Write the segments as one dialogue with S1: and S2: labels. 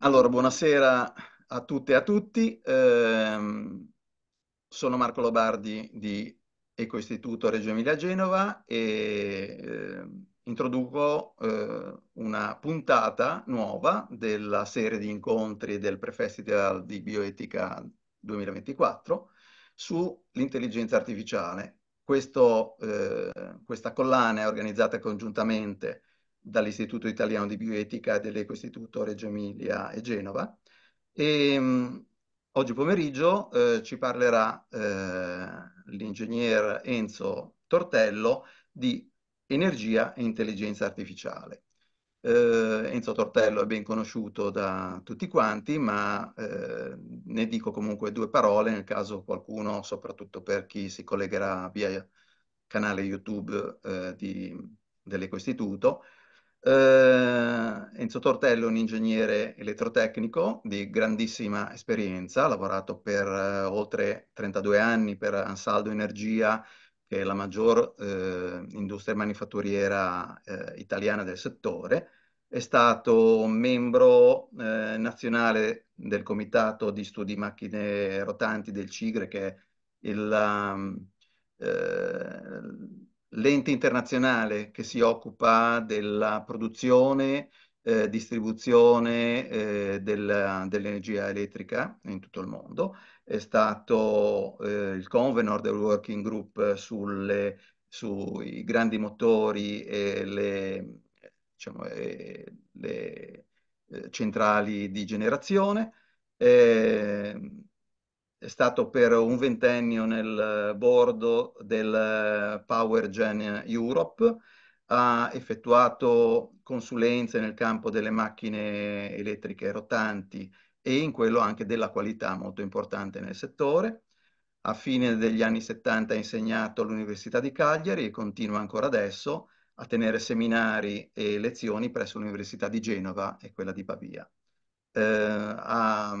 S1: Allora, buonasera a tutte e a tutti. Eh, sono Marco Lobardi di Eco Istituto Reggio Emilia Genova e eh, introduco eh, una puntata nuova della serie di incontri del Prefestival di Bioetica 2024 sull'intelligenza artificiale. Questo, eh, questa collana è organizzata congiuntamente dall'Istituto Italiano di Bioetica dell'Ecoistituto Reggio Emilia e Genova. E, ehm, mh, oggi pomeriggio eh, ci parlerà eh, l'ingegner Enzo Tortello di energia e intelligenza artificiale. Eh, Enzo Tortello è ben conosciuto da tutti quanti, ma eh, ne dico comunque due parole nel caso qualcuno, soprattutto per chi si collegherà via canale YouTube eh, dell'Ecoistituto, Uh, Enzo Tortello è un ingegnere elettrotecnico di grandissima esperienza, ha lavorato per uh, oltre 32 anni per Ansaldo Energia, che è la maggior uh, industria manifatturiera italiana del settore. È stato membro nazionale del Comitato di Studi Macchine Rotanti del CIGRE, che è il... Um, l'ente internazionale che si occupa della produzione, eh, distribuzione eh, dell'energia elettrica in tutto il mondo, è stato eh, il Convenor del Working Group sulle, sui grandi motori e le, diciamo, e le eh, centrali di generazione. Eh, è stato per un ventennio nel bordo del eh, Power Gen Europe, ha effettuato consulenze nel campo delle macchine elettriche rotanti e in quello anche della qualità molto importante nel settore. A fine degli anni 70 ha insegnato all'Università di Cagliari e continua ancora adesso a tenere seminari e lezioni presso l'Università di Genova e quella di Pavia. Eh, a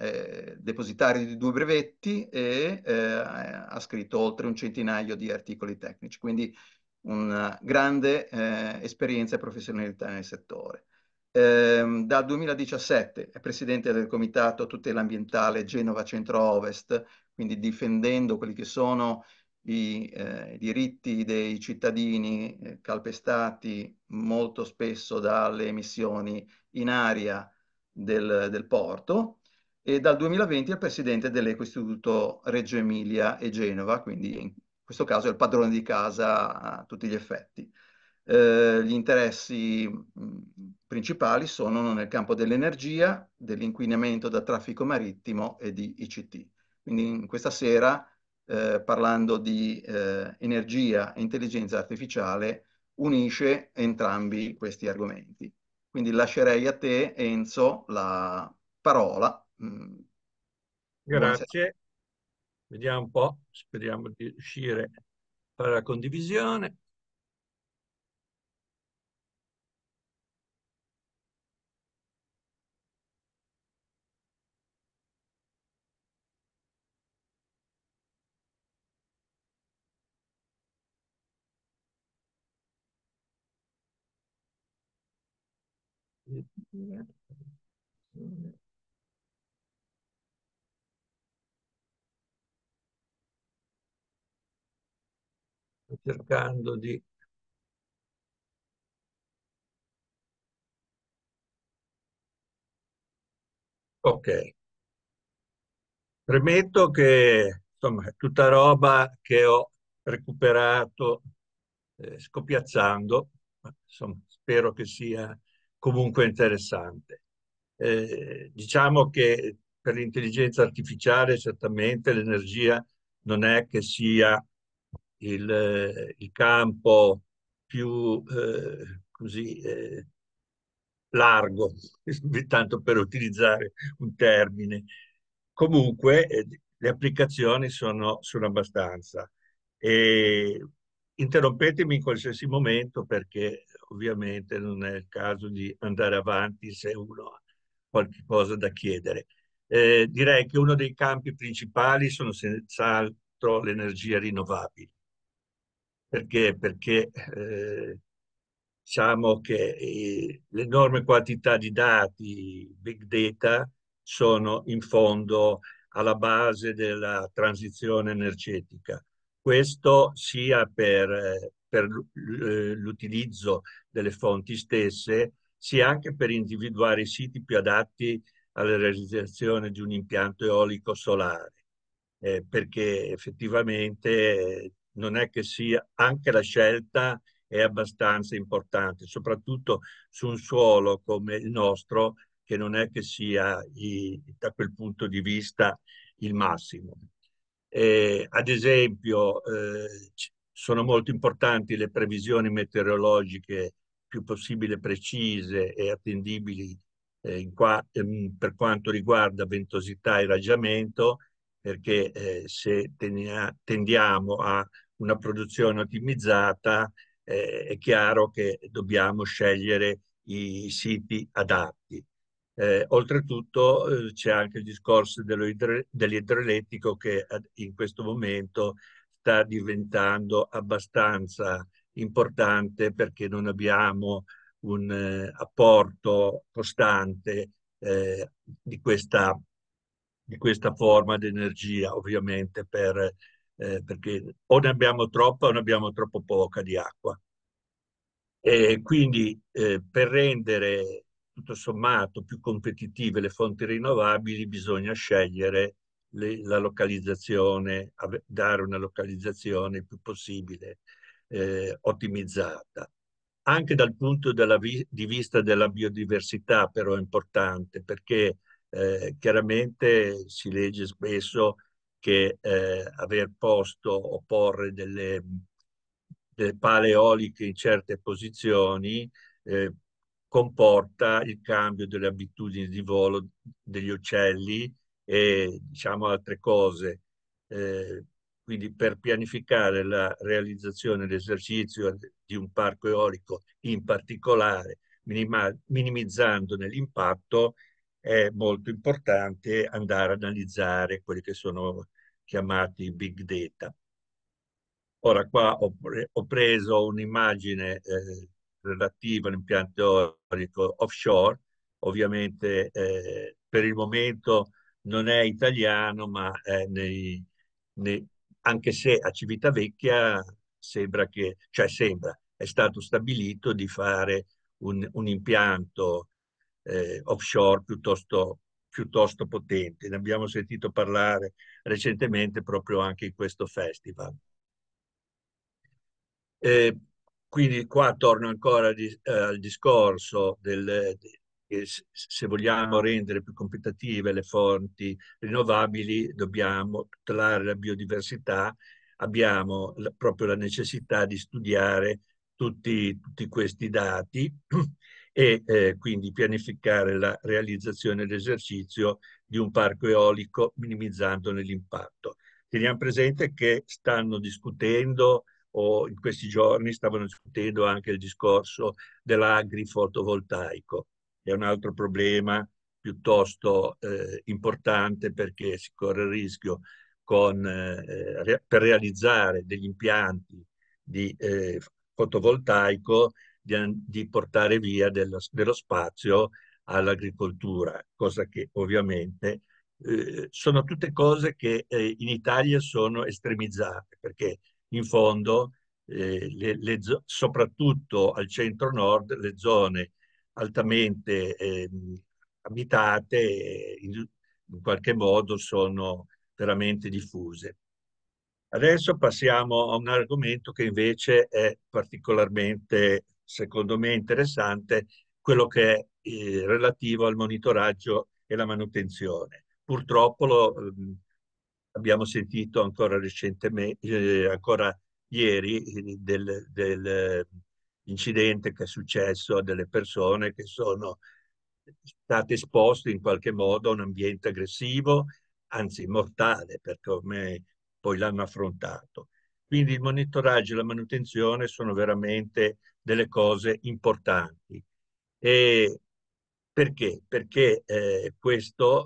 S1: eh, depositario di due brevetti e eh, ha scritto oltre un centinaio di articoli tecnici, quindi una grande esperienza e professionalità nel settore. Ehm, dal 2017 è presidente del Comitato Tutela Ambientale Genova Centro-Ovest, quindi difendendo quelli che sono i, eh, i diritti dei cittadini eh, calpestati molto spesso dalle emissioni in aria del, del porto e dal 2020 è il presidente dell'Ecoistituto Reggio Emilia e Genova, quindi in questo caso è il padrone di casa a tutti gli effetti. Eh, gli interessi mm, principali sono nel campo dell'energia, dell'inquinamento da traffico marittimo e di ICT. Quindi questa sera, eh, parlando di eh, energia e intelligenza artificiale, unisce entrambi questi argomenti. Quindi lascerei a te, Enzo, la parola. Mm. Grazie.
S2: Buonasera. Vediamo un po', speriamo di riuscire a fare la condivisione. Sto cercando di ok premetto che insomma è tutta roba che ho recuperato eh, scopiazzando insomma spero che sia comunque interessante. Eh, diciamo che per l'intelligenza artificiale certamente l'energia non è che sia il, eh, il campo più eh, così eh, largo, tanto per utilizzare un termine. Comunque eh, le applicazioni sono, sono abbastanza. E interrompetemi in qualsiasi momento perché ovviamente non è il caso di andare avanti se uno ha qualche cosa da chiedere. Eh, direi che uno dei campi principali sono senz'altro le energie rinnovabili. Perché? Perché eh, diciamo che eh, l'enorme quantità di dati, big data, sono in fondo alla base della transizione energetica. Questo sia per eh, per l'utilizzo delle fonti stesse, sia anche per individuare i siti più adatti alla realizzazione di un impianto eolico solare, eh, perché effettivamente eh, non è che sia anche la scelta è abbastanza importante, soprattutto su un suolo come il nostro, che non è che sia i, da quel punto di vista il massimo. Eh, ad esempio, eh, sono molto importanti le previsioni meteorologiche più possibile precise e attendibili eh, qua, ehm, per quanto riguarda ventosità e raggiamento, perché eh, se tenia, tendiamo a una produzione ottimizzata, eh, è chiaro che dobbiamo scegliere i siti adatti. Eh, oltretutto eh, c'è anche il discorso dell'idroelettrico che in questo momento sta diventando abbastanza importante perché non abbiamo un eh, apporto costante eh, di, questa, di, questa, forma di energia, ovviamente, per, eh, perché o ne abbiamo troppa o ne abbiamo troppo poca di acqua. E quindi eh, per rendere tutto sommato più competitive le fonti rinnovabili bisogna scegliere le, la localizzazione, dare una localizzazione il più possibile eh, ottimizzata. Anche dal punto vi, di vista della biodiversità però è importante perché eh, chiaramente si legge spesso che eh, aver posto o porre delle, delle pale eoliche in certe posizioni eh, comporta il cambio delle abitudini di volo degli uccelli e diciamo altre cose. Eh, quindi per pianificare la realizzazione e l'esercizio di un parco eolico in particolare, minima, minimizzandone l'impatto, è molto importante andare ad analizzare quelli che sono chiamati big data. Ora qua ho, pre ho preso un'immagine eh, relativa all'impianto eolico offshore, ovviamente eh, per il momento non è italiano, ma è nei, nei, anche se a Civitavecchia sembra che, cioè sembra, è stato stabilito di fare un, un impianto eh, offshore piuttosto, piuttosto potente. Ne abbiamo sentito parlare recentemente proprio anche in questo festival. Eh, quindi qua torno ancora di, eh, al discorso del, se vogliamo rendere più competitive le fonti rinnovabili, dobbiamo tutelare la biodiversità, abbiamo la, proprio la necessità di studiare tutti, tutti questi dati e eh, quindi pianificare la realizzazione e l'esercizio di un parco eolico minimizzandone l'impatto. Teniamo presente che stanno discutendo o in questi giorni stavano discutendo anche il discorso dell'agrifotovoltaico è un altro problema piuttosto eh, importante perché si corre il rischio con, eh, per realizzare degli impianti di eh, fotovoltaico di, di, portare via dello, dello spazio all'agricoltura, cosa che ovviamente eh, sono tutte cose che eh, in Italia sono estremizzate perché in fondo eh, le, le, soprattutto al centro nord le zone altamente eh, abitate e in, in qualche modo sono veramente diffuse. Adesso passiamo a un argomento che invece è particolarmente, secondo me, interessante, quello che è eh, relativo al monitoraggio e la manutenzione. Purtroppo lo, eh, abbiamo sentito ancora recentemente, eh, ancora ieri, eh, del, del, incidente che è successo a delle persone che sono state esposte in qualche modo a un ambiente aggressivo, anzi mortale, per come poi l'hanno affrontato. Quindi il monitoraggio e la manutenzione sono veramente delle cose importanti. E perché? Perché eh, eh, questa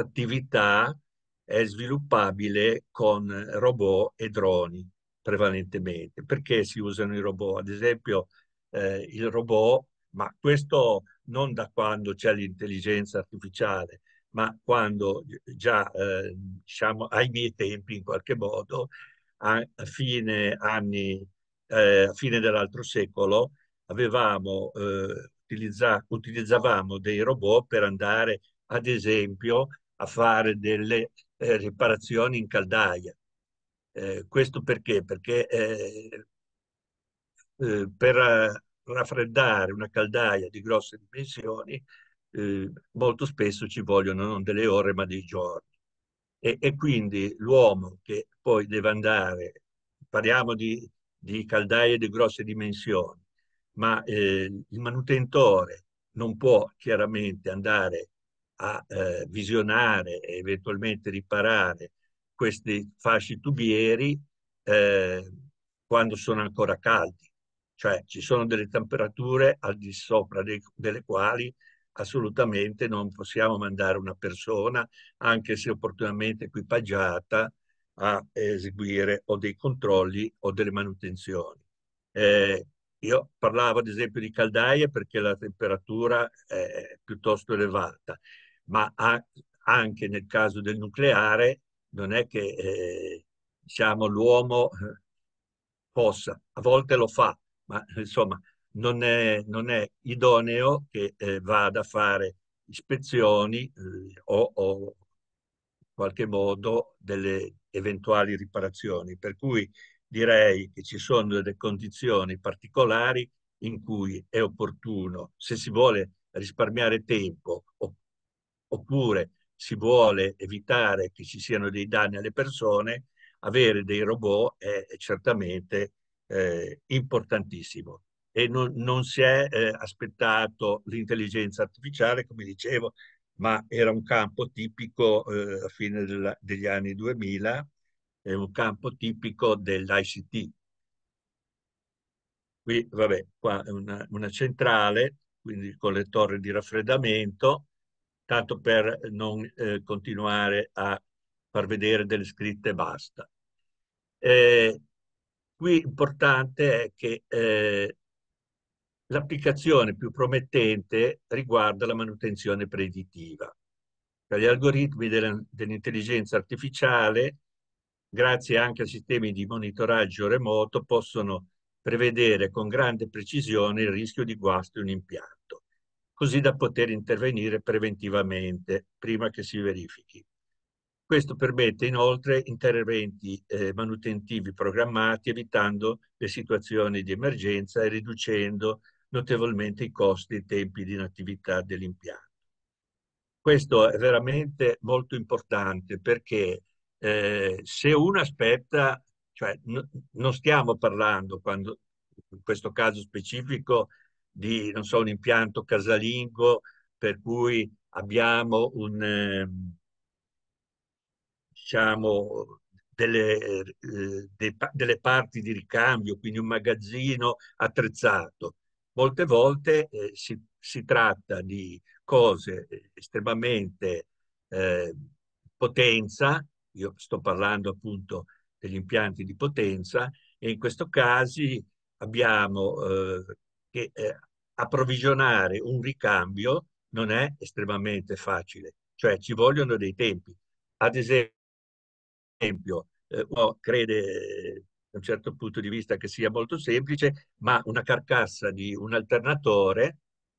S2: attività è sviluppabile con robot e droni prevalentemente. Perché si usano i robot? Ad esempio eh, il robot, ma questo non da quando c'è l'intelligenza artificiale, ma quando già eh, diciamo, ai miei tempi in qualche modo, a fine, anni, eh, a fine dell'altro secolo, avevamo, eh, utilizza, utilizzavamo dei robot per andare, ad esempio, a fare delle eh, riparazioni in caldaia. Eh, questo perché? Perché eh, eh, per eh, raffreddare una caldaia di grosse dimensioni eh, molto spesso ci vogliono non delle ore ma dei giorni. E, e quindi l'uomo che poi deve andare, parliamo di, di caldaie di grosse dimensioni, ma il manutentore non può chiaramente andare a eh, visionare e eventualmente riparare questi fasci tubieri eh, quando sono ancora caldi, cioè ci sono delle temperature al di sopra dei, delle quali assolutamente non possiamo mandare una persona, anche se opportunamente equipaggiata, a eseguire o dei controlli o delle manutenzioni. Eh, io parlavo ad esempio di caldaie perché la temperatura è piuttosto elevata, ma ha, anche nel caso del nucleare non è che eh, diciamo, l'uomo eh, possa, a volte lo fa, ma insomma non è, non è idoneo che eh, vada a fare ispezioni eh, o, o, in qualche modo delle eventuali riparazioni. Per cui direi che ci sono delle condizioni particolari in cui è opportuno, se si vuole risparmiare tempo oppure si vuole evitare che ci siano dei danni alle persone, avere dei robot è certamente eh, importantissimo. E non, non si è eh, aspettato l'intelligenza artificiale, come dicevo, ma era un campo tipico eh, a fine della, degli anni 2000, è un campo tipico dell'ICT. Qui, vabbè, qua è una, una centrale, quindi con le torri di raffreddamento, tanto per non eh, continuare a far vedere delle scritte e basta. Eh, qui importante è che eh, l'applicazione più promettente riguarda la manutenzione preditiva. Cioè, gli algoritmi dell'intelligenza artificiale, grazie anche a sistemi di monitoraggio remoto, possono prevedere con grande precisione il rischio di guasto di un impianto così da poter intervenire preventivamente prima che si verifichi. Questo permette inoltre interventi eh, manutentivi programmati evitando le situazioni di emergenza e riducendo notevolmente i costi e i tempi di inattività dell'impianto. Questo è veramente molto importante perché eh, se uno aspetta, cioè no, non stiamo parlando quando, in questo caso specifico di, non so, un impianto casalingo per cui abbiamo un, eh, diciamo, delle, eh, de, delle, parti di ricambio, quindi un magazzino attrezzato. Molte volte eh, si, si, tratta di cose estremamente eh, potenza, io sto parlando appunto degli impianti di potenza, e in questo caso abbiamo eh, che eh, approvvigionare un ricambio non è estremamente facile, cioè ci vogliono dei tempi. Ad esempio, eh, uno crede da un certo punto di vista che sia molto semplice, ma una carcassa di un alternatore,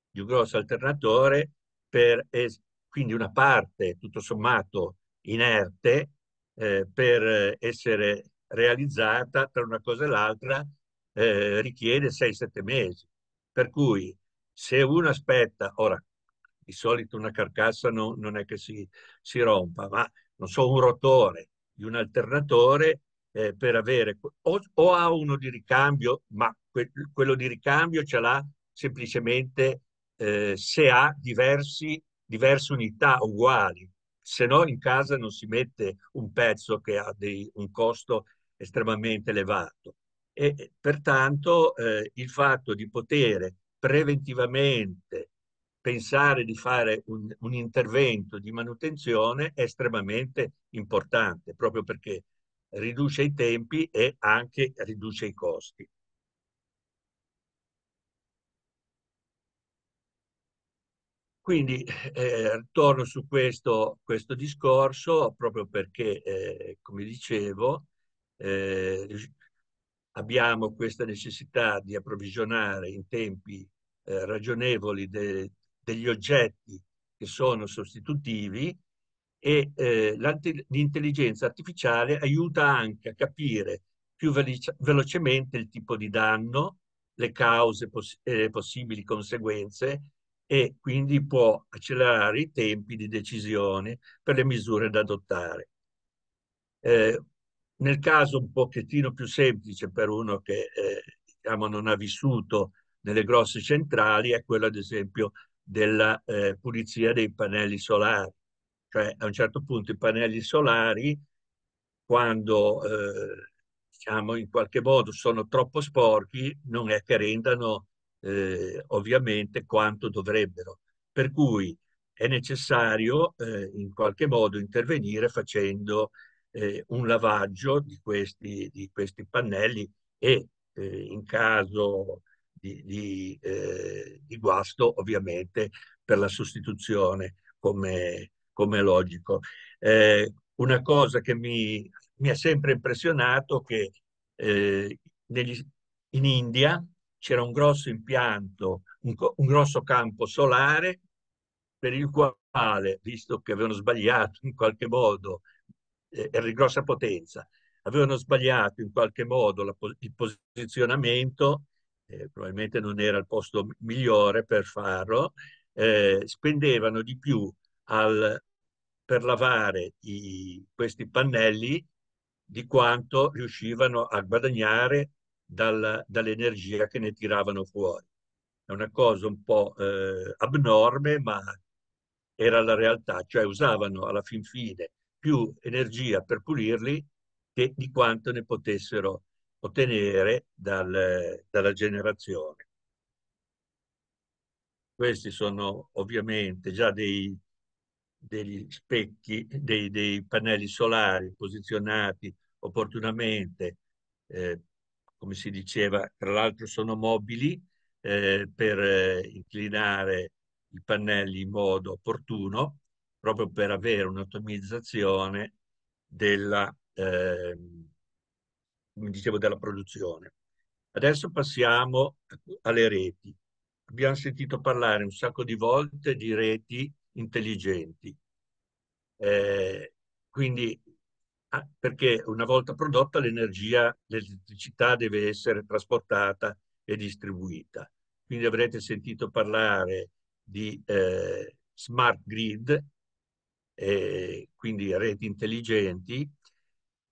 S2: di un grosso alternatore, per es- quindi una parte tutto sommato inerte, eh, per essere realizzata tra una cosa e l'altra eh, richiede 6-7 mesi. Per cui se uno aspetta, ora di solito una carcassa no, non è che si, si, rompa, ma non so, un rotore di un alternatore eh, per avere o, o, ha uno di ricambio, ma que, quello di ricambio ce l'ha semplicemente eh, se ha diversi, diverse unità uguali, se no in casa non si mette un pezzo che ha dei, un costo estremamente elevato e pertanto eh, il fatto di poter preventivamente pensare di fare un, un, intervento di manutenzione è estremamente importante, proprio perché riduce i tempi e anche riduce i costi. Quindi eh, torno su questo, questo, discorso proprio perché, eh, come dicevo, eh, abbiamo questa necessità di approvvigionare in tempi eh, ragionevoli de, degli oggetti che sono sostitutivi e eh, l'intelligenza artificiale aiuta anche a capire più veloce, velocemente il tipo di danno, le cause poss e le possibili conseguenze e quindi può accelerare i tempi di decisione per le misure da adottare. Eh, nel caso un pochettino più semplice per uno che eh, diciamo, non ha vissuto nelle grosse centrali è quello ad esempio della eh, pulizia dei pannelli solari. Cioè a un certo punto i pannelli solari quando eh, diciamo in qualche modo sono troppo sporchi non è che rendano eh, ovviamente quanto dovrebbero. Per cui è necessario eh, in qualche modo intervenire facendo eh, un lavaggio di questi, di questi pannelli e eh, in caso di, di, eh, di, guasto ovviamente per la sostituzione come, come logico. Eh, una cosa che mi, mi ha sempre impressionato è che eh, negli, in India c'era un grosso impianto, un, un grosso campo solare per il quale, visto che avevano sbagliato in qualche modo eh, grossa potenza. Avevano sbagliato in qualche modo la, il posizionamento, eh, probabilmente non era il posto migliore per farlo, eh, spendevano di più al, per lavare i, questi pannelli di quanto riuscivano a guadagnare dal, dall'energia che ne tiravano fuori. È una cosa un po' eh, abnorme, ma era la realtà, cioè usavano alla fin fine più energia per pulirli che di quanto ne potessero ottenere dal, dalla generazione. Questi sono ovviamente già dei, degli specchi, dei, dei, pannelli solari posizionati opportunamente, eh, come si diceva, tra l'altro sono mobili eh, per eh, inclinare i pannelli in modo opportuno proprio per avere un'ottimizzazione della, eh, dicevo, della produzione. Adesso passiamo alle reti. Abbiamo sentito parlare un sacco di volte di reti intelligenti. Eh, quindi, ah, perché una volta prodotta l'energia, l'elettricità deve essere trasportata e distribuita. Quindi avrete sentito parlare di eh, smart grid, e eh, quindi reti intelligenti.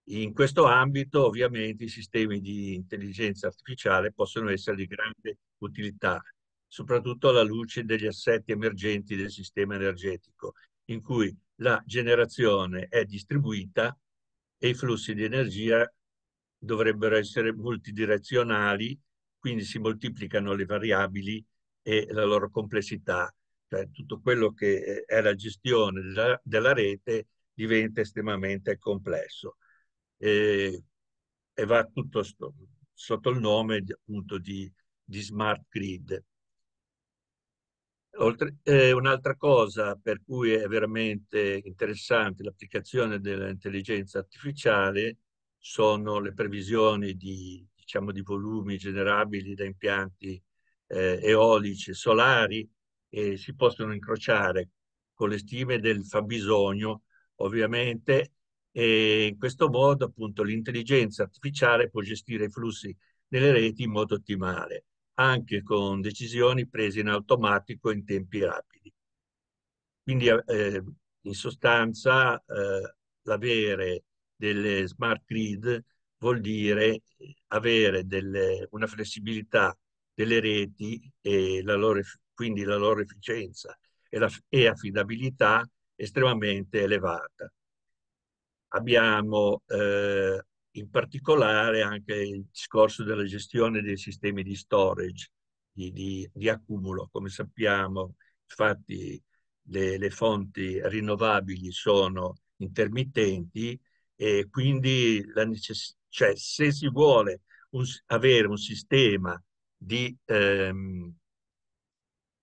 S2: In questo ambito ovviamente i sistemi di intelligenza artificiale possono essere di grande utilità, soprattutto alla luce degli assetti emergenti del sistema energetico, in cui la generazione è distribuita e i flussi di energia dovrebbero essere multidirezionali, quindi si moltiplicano le variabili e la loro complessità cioè tutto quello che eh, è la gestione della, della rete diventa estremamente complesso e, e va tutto sto, sotto il nome appunto di, di smart grid. Eh, un'altra cosa per cui è veramente interessante l'applicazione dell'intelligenza artificiale sono le previsioni di, diciamo, di volumi generabili da impianti eh, eolici e solari eh, si possono incrociare con le stime del fabbisogno, ovviamente, e in questo modo appunto l'intelligenza artificiale può gestire i flussi delle reti in modo ottimale, anche con decisioni prese in automatico in tempi rapidi. Quindi eh, in sostanza eh, l'avere delle smart grid vuol dire avere delle, una flessibilità delle reti e la loro quindi la loro efficienza e, la, e affidabilità estremamente elevata. Abbiamo eh, in particolare anche il discorso della gestione dei sistemi di storage, di, di, di accumulo. Come sappiamo, infatti, le, le, fonti rinnovabili sono intermittenti e quindi cioè, se si vuole un, avere un sistema di ehm,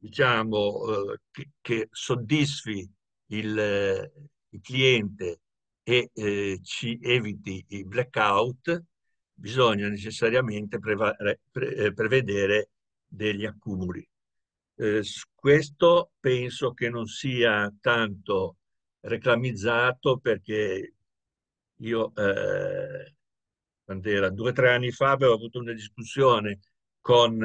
S2: diciamo, eh, che, che, soddisfi il, eh, il cliente e eh, ci eviti i blackout, bisogna necessariamente prevare, pre, eh, prevedere degli accumuli. Eh, questo penso che non sia tanto reclamizzato perché io eh, quando era due o tre anni fa avevo avuto una discussione con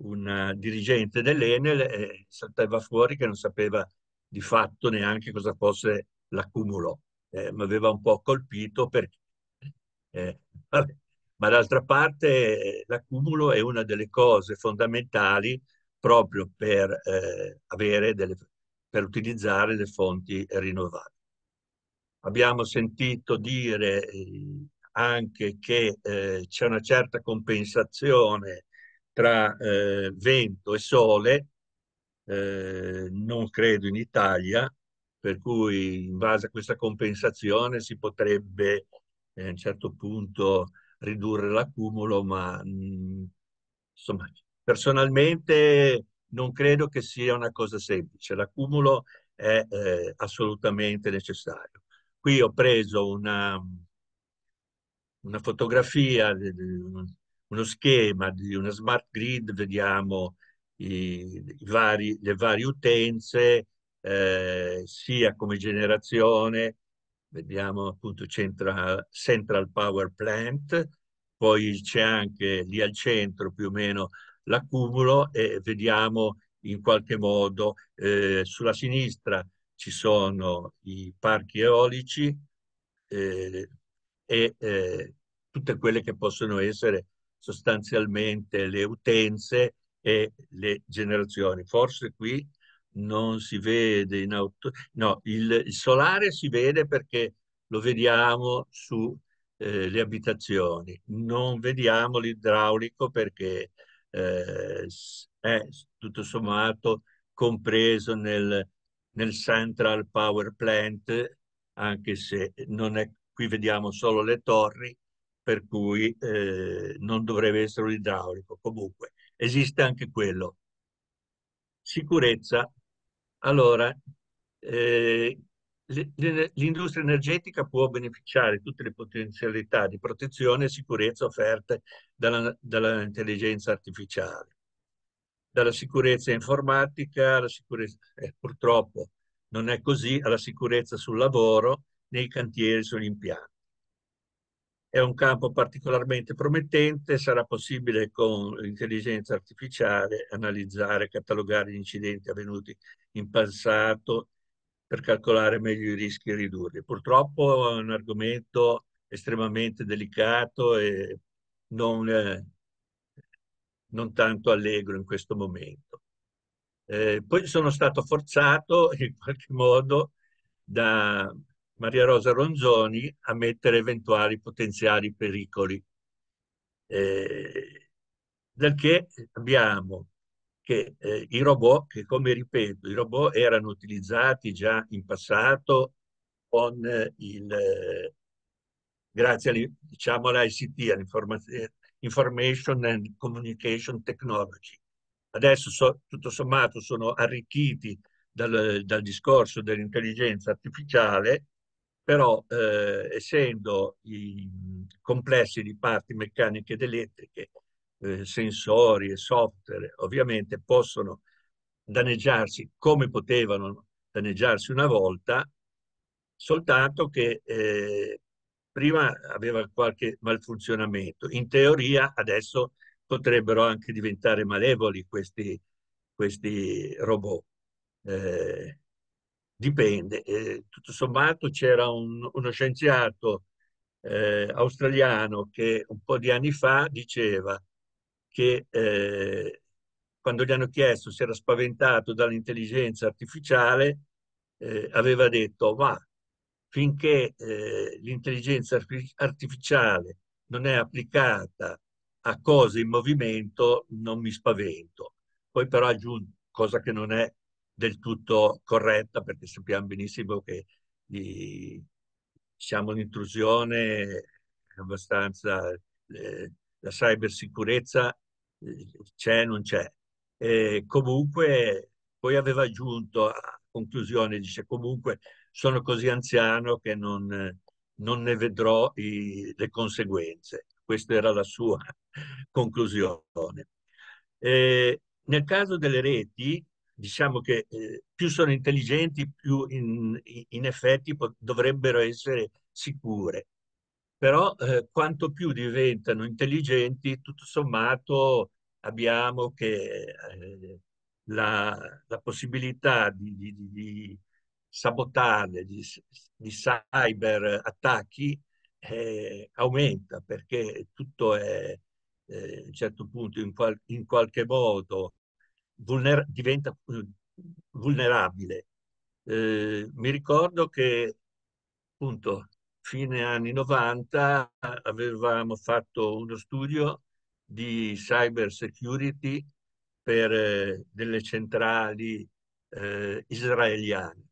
S2: un eh, dirigente dell'Enel e saltava fuori che non sapeva di fatto neanche cosa fosse l'accumulo. Eh, mi aveva un po' colpito perché... Eh, Ma d'altra parte eh, l'accumulo è una delle cose fondamentali proprio per, eh, avere delle, per utilizzare le fonti rinnovabili. Abbiamo sentito dire eh, anche che eh, c'è una certa compensazione tra eh, vento e sole, eh, non credo in Italia, per cui in base a questa compensazione si potrebbe eh, a un certo punto ridurre l'accumulo, ma mh, mm, insomma, personalmente non credo che sia una cosa semplice. L'accumulo è eh, assolutamente necessario. Qui ho preso una, una fotografia, uno schema di una smart grid, vediamo i, i vari, le varie utenze, eh, sia come generazione, vediamo appunto Central, Central Power Plant, poi c'è anche lì al centro più o meno l'accumulo e vediamo in qualche modo eh, sulla sinistra ci sono i parchi eolici eh, e eh, tutte quelle che possono essere sostanzialmente le utenze e le generazioni. Forse qui non si vede in auto... No, il, il solare si vede perché lo vediamo sulle eh, abitazioni, non vediamo l'idraulico perché eh, è tutto sommato compreso nel, nel Central Power Plant, anche se non è, qui vediamo solo le torri, per cui eh, non dovrebbe essere l'idraulico. Comunque, esiste anche quello. Sicurezza. Allora, eh, l'industria energetica può beneficiare di tutte le potenzialità di protezione e sicurezza offerte dall'intelligenza artificiale. Dalla sicurezza informatica alla sicurezza, eh, purtroppo non è così, alla sicurezza sul lavoro, nei cantieri, sugli impianti. È un campo particolarmente promettente, sarà possibile con l'intelligenza artificiale analizzare e catalogare gli incidenti avvenuti in passato per calcolare meglio i rischi e ridurli. Purtroppo è un argomento estremamente delicato e non, eh, non tanto allegro in questo momento. Eh, poi sono stato forzato in qualche modo da Maria Rosa Ronzoni a mettere eventuali potenziali pericoli. Eh, dal che abbiamo che eh, i robot, che come ripeto, i robot erano utilizzati già in passato con eh, il, diciamo eh, grazie all'ICT, diciamo, all'Information and Communication Technology. Adesso so, tutto sommato sono arricchiti dal, dal discorso dell'intelligenza artificiale però eh, essendo i complessi di parti meccaniche ed elettriche, eh, sensori e software, ovviamente possono danneggiarsi come potevano danneggiarsi una volta, soltanto che eh, prima aveva qualche malfunzionamento. In teoria adesso potrebbero anche diventare malevoli questi, questi robot. Eh, Dipende. Eh, tutto sommato c'era un, uno scienziato eh, australiano che un po' di anni fa diceva che eh, quando gli hanno chiesto se era spaventato dall'intelligenza artificiale, eh, aveva detto ma finché eh, l'intelligenza artificiale non è applicata a cose in movimento non mi spavento. Poi però ha cosa che non è del tutto corretta perché sappiamo benissimo che i, siamo un'intrusione abbastanza, eh, la cybersicurezza eh, c'è, non c'è. E comunque poi aveva aggiunto a conclusione, dice comunque sono così anziano che non, non ne vedrò i, le conseguenze. Questa era la sua conclusione. E nel caso delle reti, diciamo che eh, più sono intelligenti, più in, in effetti dovrebbero essere sicure. Però eh, quanto più diventano intelligenti, tutto sommato abbiamo che, eh, la, la, possibilità di, di, di sabotarle, di, di cyber attacchi eh, aumenta perché tutto è eh, a un certo punto in, qual, in qualche modo vulner diventa eh, vulnerabile. Eh, mi ricordo che appunto fine anni 90 avevamo fatto uno studio di cyber security per eh, delle centrali eh, israeliane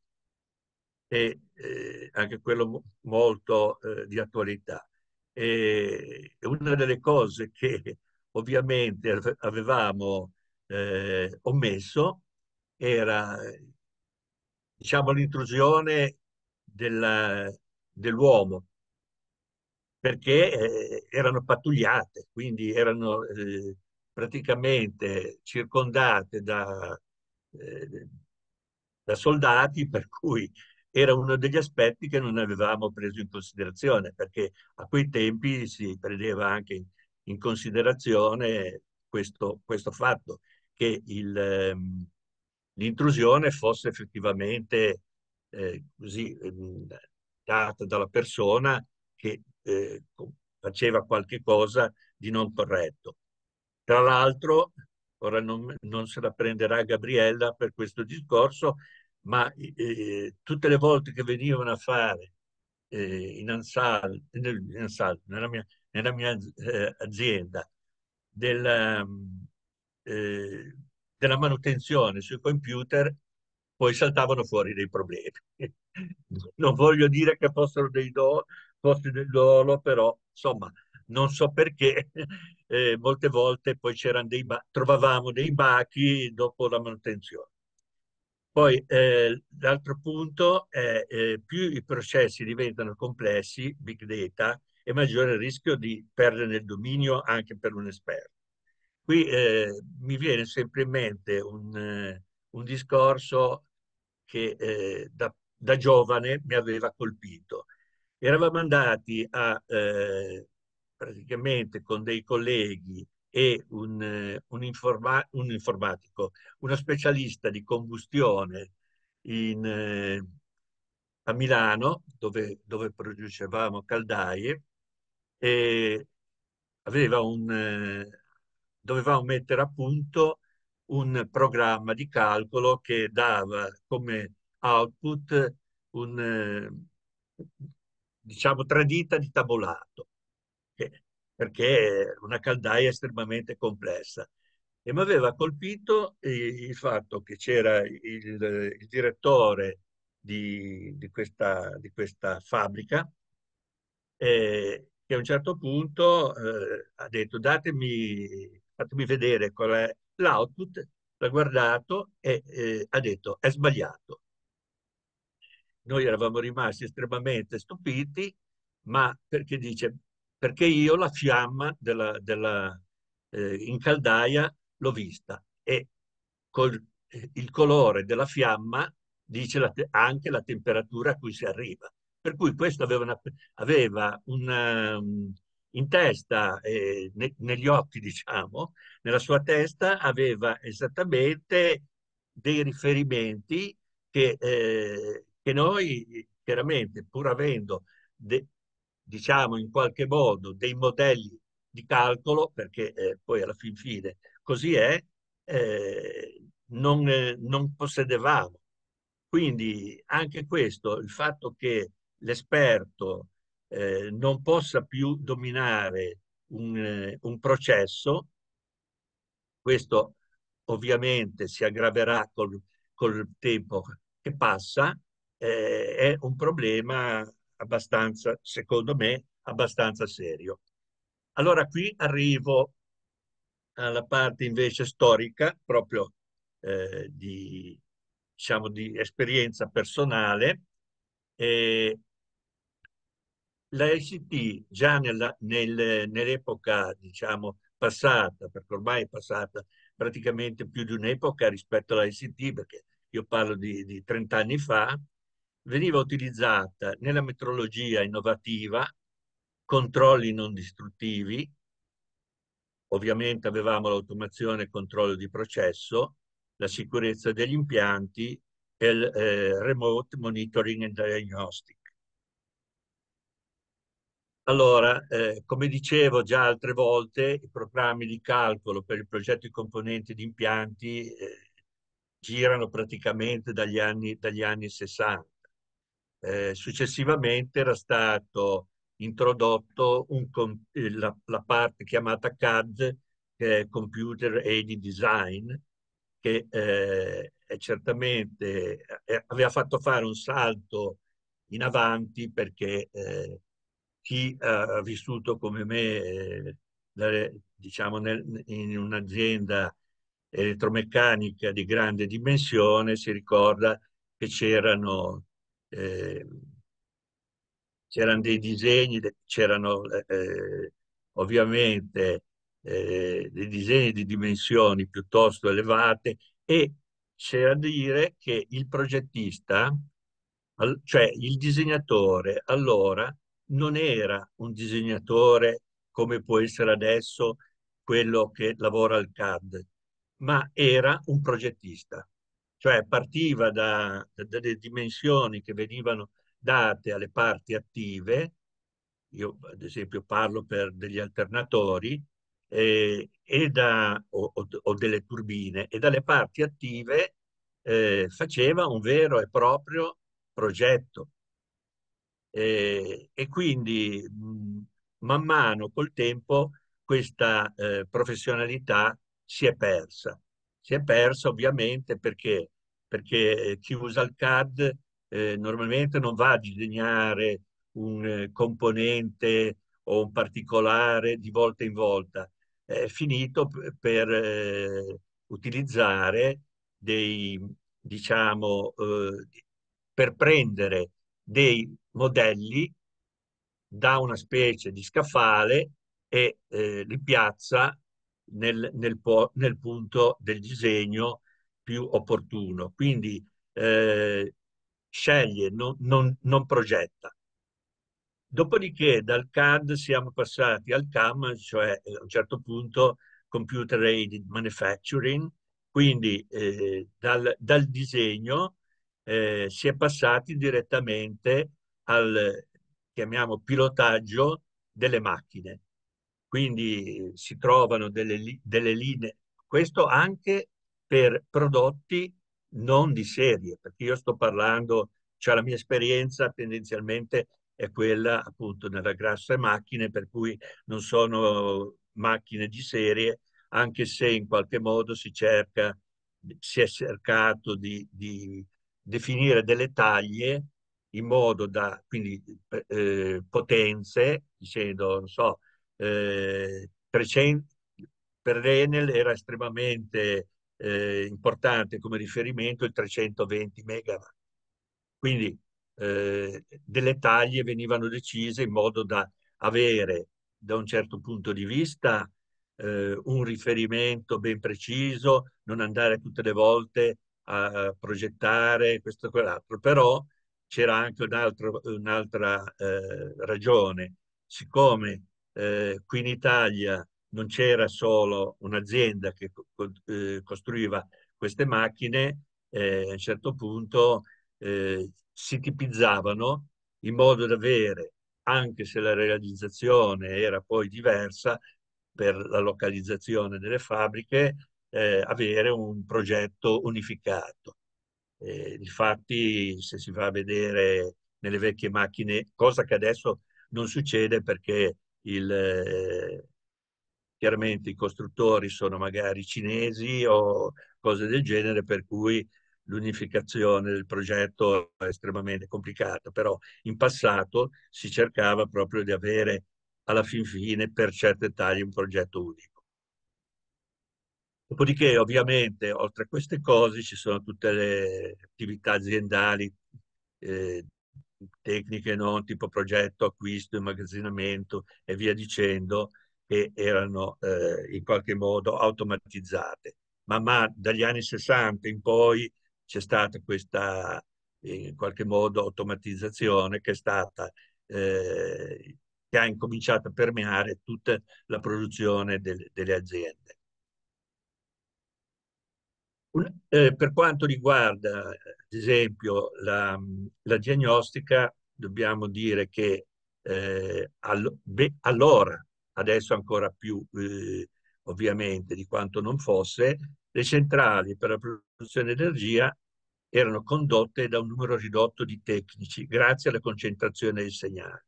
S2: e eh, anche quello mo molto eh, di attualità. E una delle cose che ovviamente avevamo eh, omesso era diciamo, l'intrusione dell'uomo perché eh, erano pattugliate, quindi erano eh, praticamente circondate da, eh, da, soldati, per cui era uno degli aspetti che non avevamo preso in considerazione, perché a quei tempi si prendeva anche in considerazione questo, questo fatto che ehm, l'intrusione fosse effettivamente eh, così ehm, data dalla persona che eh, faceva qualche cosa di non corretto. Tra l'altro, ora non, non, se la prenderà Gabriella per questo discorso, ma eh, tutte le volte che venivano a fare eh, in Ansal, nel, in Ansal, nella mia, nella mia eh, azienda, del, ehm, eh, della manutenzione sui computer poi saltavano fuori dei problemi. non voglio dire che fossero dei do, fosse del dolo, però insomma non so perché eh, molte volte poi c'erano dei trovavamo dei bachi dopo la manutenzione. Poi eh, l'altro punto è eh, più i processi diventano complessi, big data, e maggiore il rischio di perdere il dominio anche per un esperto. Qui eh, mi viene sempre in mente un, eh, un discorso che eh, da, da, giovane mi aveva colpito. Eravamo andati a, eh, praticamente con dei colleghi e un, eh, un, informa un informatico, uno specialista di combustione in, eh, a Milano, dove, dove producevamo caldaie, e aveva un, dovevamo mettere a punto un programma di calcolo che dava come output un, eh, diciamo, tre dita di tabulato perché una caldaia estremamente complessa. E mi aveva colpito il fatto che c'era il, il direttore di, di, questa, di, questa, fabbrica eh, che a un certo punto eh, ha detto datemi fatemi vedere qual è l'output, l'ha guardato e eh, ha detto è sbagliato. Noi eravamo rimasti estremamente stupiti, ma perché dice, perché io la fiamma della, della eh, in caldaia l'ho vista e col, eh, il colore della fiamma dice la, anche la temperatura a cui si arriva. Per cui questo aveva, una, aveva una, ehm, in testa, eh, ne, negli occhi diciamo, nella sua testa aveva esattamente dei riferimenti che, eh, che noi chiaramente pur avendo de, diciamo in qualche modo dei modelli di calcolo, perché eh, poi alla fin fine così è, eh, non, non possedevamo. Quindi anche questo, il fatto che l'esperto eh, non possa più dominare un, eh, un processo, questo ovviamente si aggraverà col, col tempo che passa, eh, è un problema abbastanza, secondo me, abbastanza serio. Allora qui arrivo alla parte invece storica, proprio eh, di, diciamo, di esperienza personale. Eh, la ICT già nella, nel, nell'epoca, diciamo, passata, perché ormai è passata praticamente più di un'epoca rispetto alla ICT, perché io parlo di, di 30 anni fa, veniva utilizzata nella metrologia innovativa, controlli non distruttivi, ovviamente avevamo l'automazione e controllo di processo, la sicurezza degli impianti e il eh, remote monitoring and diagnostic. Allora, eh, come dicevo già altre volte, i programmi di calcolo per il progetto di componenti di impianti eh, girano praticamente dagli anni, dagli anni 60. Eh, successivamente era stato introdotto un, eh, la, la, parte chiamata CAD, che è Computer Aided Design, che eh, certamente eh, aveva fatto fare un salto in avanti perché eh, chi eh, ha vissuto come me eh, diciamo nel, in un'azienda elettromeccanica di grande dimensione si ricorda che c'erano eh, c'erano dei disegni, c'erano eh, eh, ovviamente eh, dei disegni di dimensioni piuttosto elevate e c'è a dire che il progettista, cioè il disegnatore, allora non era un disegnatore come può essere adesso quello che lavora al CAD, ma era un progettista, cioè partiva da, dalle dimensioni che venivano date alle parti attive, io ad esempio parlo per degli alternatori eh, da, o, o, delle turbine, e dalle parti attive eh, faceva un vero e proprio progetto eh, e quindi mh, mhmm, man mano col tempo questa eh, professionalità si è persa. Si è persa ovviamente perché, perché eh, chi usa il CAD eh, normalmente non va a disegnare un eh, componente o un particolare di volta in volta, è finito per eh, utilizzare dei, diciamo, per prendere dei modelli da una specie di scaffale e eh, li piazza nel, nel, nel, punto del disegno più opportuno. Quindi eh, sceglie, non, non, non progetta. Dopodiché dal CAD siamo passati al CAM, cioè eh, a un certo punto Computer Aided Manufacturing, quindi eh, dal, dal, disegno eh, si è passati direttamente al, chiamiamo, pilotaggio delle macchine. Quindi si trovano delle, delle linee, questo anche per prodotti non di serie, perché io sto parlando, cioè la mia esperienza tendenzialmente è quella appunto nella grassa macchine, per cui non sono macchine di serie, anche se in qualche modo si cerca, si è cercato di, di definire delle taglie in modo da, quindi, eh, potenze, dicendo, non so, eh, 300, per l'Enel era estremamente eh, importante come riferimento il 320 megawatt. Quindi eh, delle taglie venivano decise in modo da avere, da un certo punto di vista, eh, un riferimento ben preciso, non andare tutte le volte a progettare questo e quell'altro, però c'era anche un'altra eh, ragione. Siccome eh, qui in Italia non c'era solo un'azienda che eh, costruiva queste macchine, eh, a un certo punto eh, si tipizzavano in modo da avere, anche se la realizzazione era poi diversa per la localizzazione delle fabbriche, eh, avere un progetto unificato. Eh, difatti, se si va a vedere nelle vecchie macchine, cosa che adesso non succede perché il, eh, chiaramente i costruttori sono magari cinesi o cose del genere, per cui l'unificazione del progetto è estremamente complicata, però in passato si cercava proprio di avere alla fin fine per certe taglie un progetto unico. Dopodiché, ovviamente, oltre a queste cose ci sono tutte le attività aziendali, eh, tecniche non, tipo progetto, acquisto, immagazzinamento e via dicendo, che erano eh, in qualche modo automatizzate. Ma, ma, dagli anni 60 in poi c'è stata questa, in qualche modo, automatizzazione che è stata... Eh, che ha incominciato a permeare tutta la produzione del, delle aziende. Eh, per quanto riguarda, ad esempio, la, la diagnostica, dobbiamo dire che eh, all beh, allora, adesso ancora più eh, ovviamente di quanto non fosse, le centrali per la produzione di energia erano condotte da un numero ridotto di tecnici grazie alla concentrazione del segnale.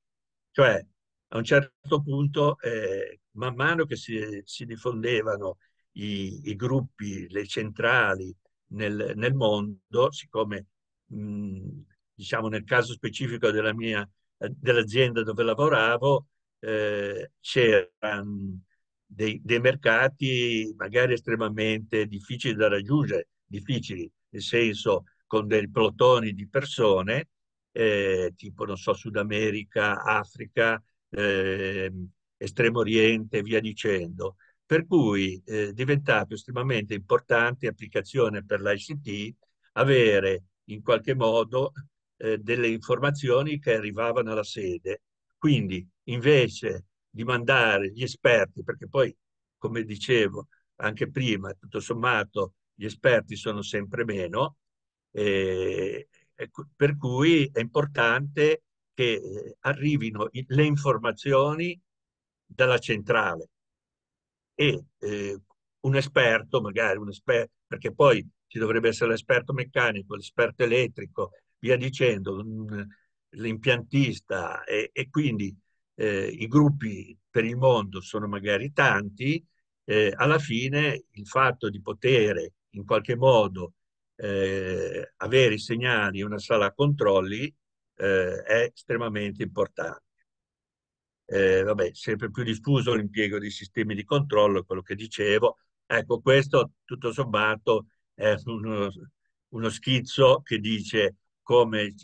S2: Cioè, a un certo punto, eh, man mano che si, si diffondevano i, i gruppi, le centrali nel, nel mondo, siccome mh, diciamo nel caso specifico della mia, dell'azienda dove lavoravo, eh, c'erano dei, dei, mercati magari estremamente difficili da raggiungere, difficili nel senso con dei plotoni di persone, eh, tipo non so, Sud America, Africa, eh, Estremo Oriente, via dicendo per cui è eh, diventato estremamente importante applicazione per l'ICT avere in qualche modo eh, delle informazioni che arrivavano alla sede. Quindi invece di mandare gli esperti, perché poi, come dicevo anche prima, tutto sommato gli esperti sono sempre meno, eh, ecco, per cui è importante che eh, arrivino le informazioni dalla centrale e eh, un esperto, magari un esperto, perché poi ci dovrebbe essere l'esperto meccanico, l'esperto elettrico, via dicendo, l'impiantista e, e, quindi eh, i gruppi per il mondo sono magari tanti, eh, alla fine il fatto di poter in qualche modo eh, avere i segnali in una sala controlli eh, è estremamente importante eh, vabbè, sempre più diffuso l'impiego di sistemi di controllo, quello che dicevo. Ecco, questo tutto sommato è uno, uno schizzo che dice come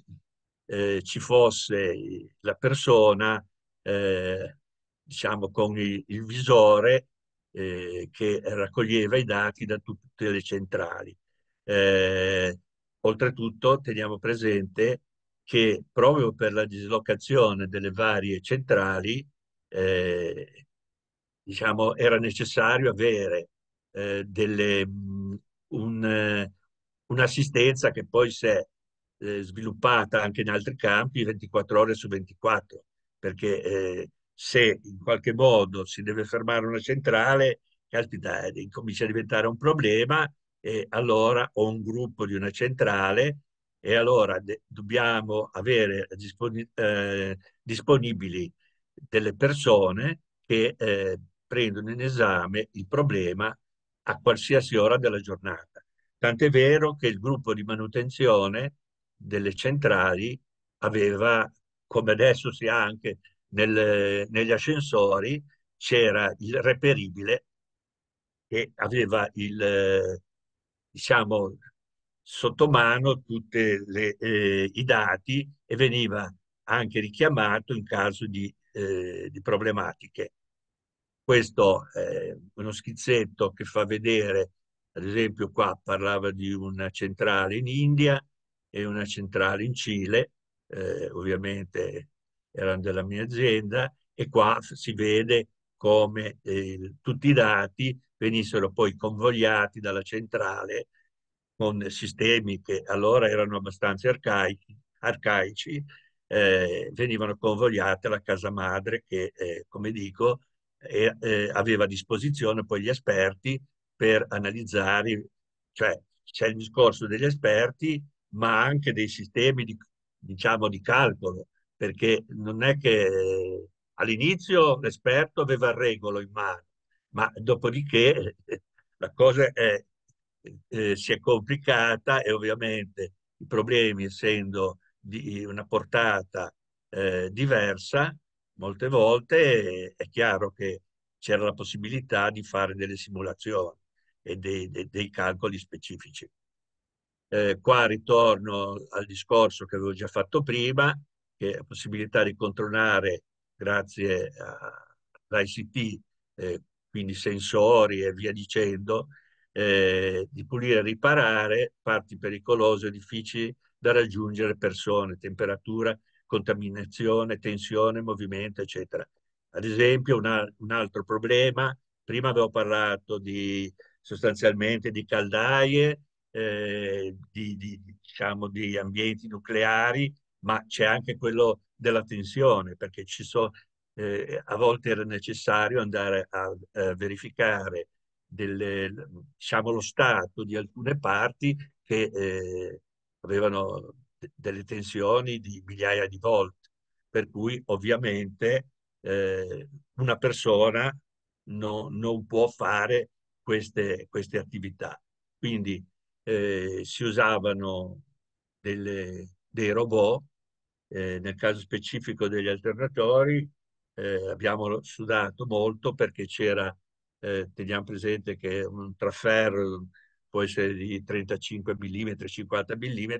S2: eh, ci fosse la persona, eh, diciamo con il, il visore eh, che raccoglieva i dati da tutte le centrali. Eh, oltretutto teniamo presente che proprio per la dislocazione delle varie centrali eh, diciamo, era necessario avere eh, delle, un, eh, un'assistenza che poi si è eh, sviluppata anche in altri campi 24 ore su 24, perché eh, se in qualche modo si deve fermare una centrale, caspita, eh, comincia a diventare un problema e allora o un gruppo di una centrale e allora de- dobbiamo avere eh, dispon- eh, disponibili delle persone che eh, prendono in esame il problema a qualsiasi ora della giornata. Tant'è vero che il gruppo di manutenzione delle centrali aveva, come adesso si ha anche nel, negli ascensori, c'era il reperibile che aveva il, eh, diciamo, sotto mano tutti eh, i dati e veniva anche richiamato in caso di, eh, di problematiche. Questo è uno schizzetto che fa vedere, ad esempio qua parlava di una centrale in India e una centrale in Cile, eh, ovviamente erano della mia azienda, e qua si vede come eh, tutti i dati venissero poi convogliati dalla centrale con sistemi che allora erano abbastanza arcaici, arcaici eh, venivano convogliate alla casa madre che, eh, come dico, eh, aveva a disposizione poi gli esperti per analizzare, cioè c'è il discorso degli esperti, ma anche dei sistemi di, diciamo, di calcolo, perché non è che all'inizio l'esperto aveva il regolo in mano, ma dopodiché eh, la cosa è eh, si è complicata e ovviamente i problemi essendo di una portata eh, diversa, molte volte eh, è chiaro che c'era la possibilità di fare delle simulazioni e dei, dei, dei calcoli specifici. Eh, qua ritorno al discorso che avevo già fatto prima, che è la possibilità di controllare grazie all'ICT, eh, quindi sensori e via dicendo, eh, di pulire e riparare parti pericolose, difficili da raggiungere persone, temperatura, contaminazione, tensione, movimento, eccetera. Ad esempio, una, un altro problema, prima avevo parlato di, sostanzialmente di caldaie, eh, di, di, diciamo, di ambienti nucleari, ma c'è anche quello della tensione, perché ci so, eh, a volte era necessario andare a, a verificare delle, diciamo, lo Stato di alcune parti che eh, avevano delle tensioni di migliaia di volte, per cui ovviamente eh, una persona no, non può fare queste, queste attività. Quindi eh, si usavano delle, dei robot, eh, nel caso specifico degli alternatori, eh, abbiamo sudato molto perché c'era eh, teniamo presente che un traferro ehm, può essere di 35 mm, 50 mm,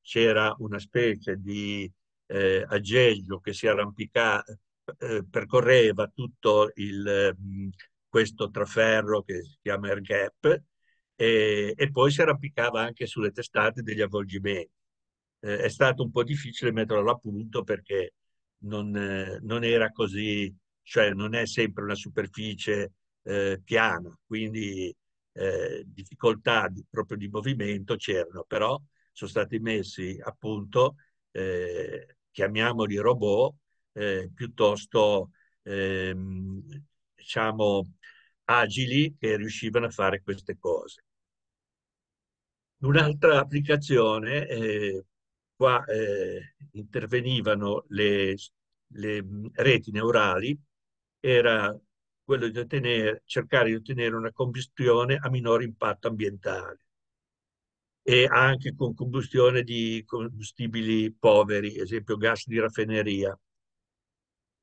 S2: c'era una specie di eh, aggeggio che si arrampicava, eh, percorreva tutto il, mh, mm, questo traferro che si chiama air gap e, e, poi si arrampicava anche sulle testate degli avvolgimenti. Eh, è stato un po' difficile metterlo a punto perché non, eh, non era così, cioè non è sempre una superficie eh, piana, quindi eh, difficoltà di, proprio di movimento c'erano, però sono stati messi appunto, eh, chiamiamoli robot, eh, piuttosto ehm, diciamo agili che riuscivano a fare queste cose. Un'altra applicazione, eh, qua eh, intervenivano le, le, reti neurali, era quello di ottenere, cercare di ottenere una combustione a minore impatto ambientale e anche con combustione di combustibili poveri, esempio gas di raffineria.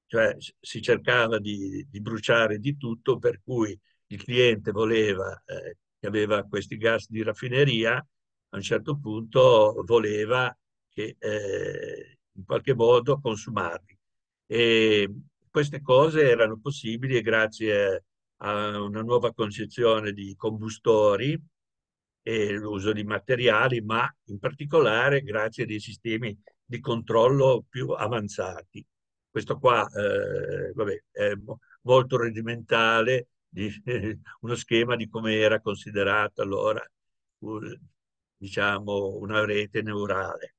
S2: Cioè si cercava di, di bruciare di tutto per cui il cliente voleva, eh, che aveva questi gas di raffineria, a un certo punto voleva che eh, in qualche modo consumarli. E queste cose erano possibili grazie a una nuova concezione di combustori e l'uso di materiali, ma in particolare grazie a dei sistemi di controllo più avanzati. Questo qua eh, vabbè, è molto rudimentale, di, uno schema di come era considerata allora diciamo, una rete neurale.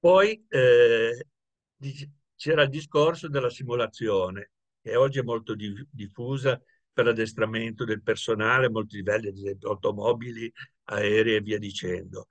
S2: Poi eh, c'era il discorso della simulazione, che oggi è molto diffusa per l'addestramento del personale a molti livelli, ad esempio automobili, aerei e via dicendo.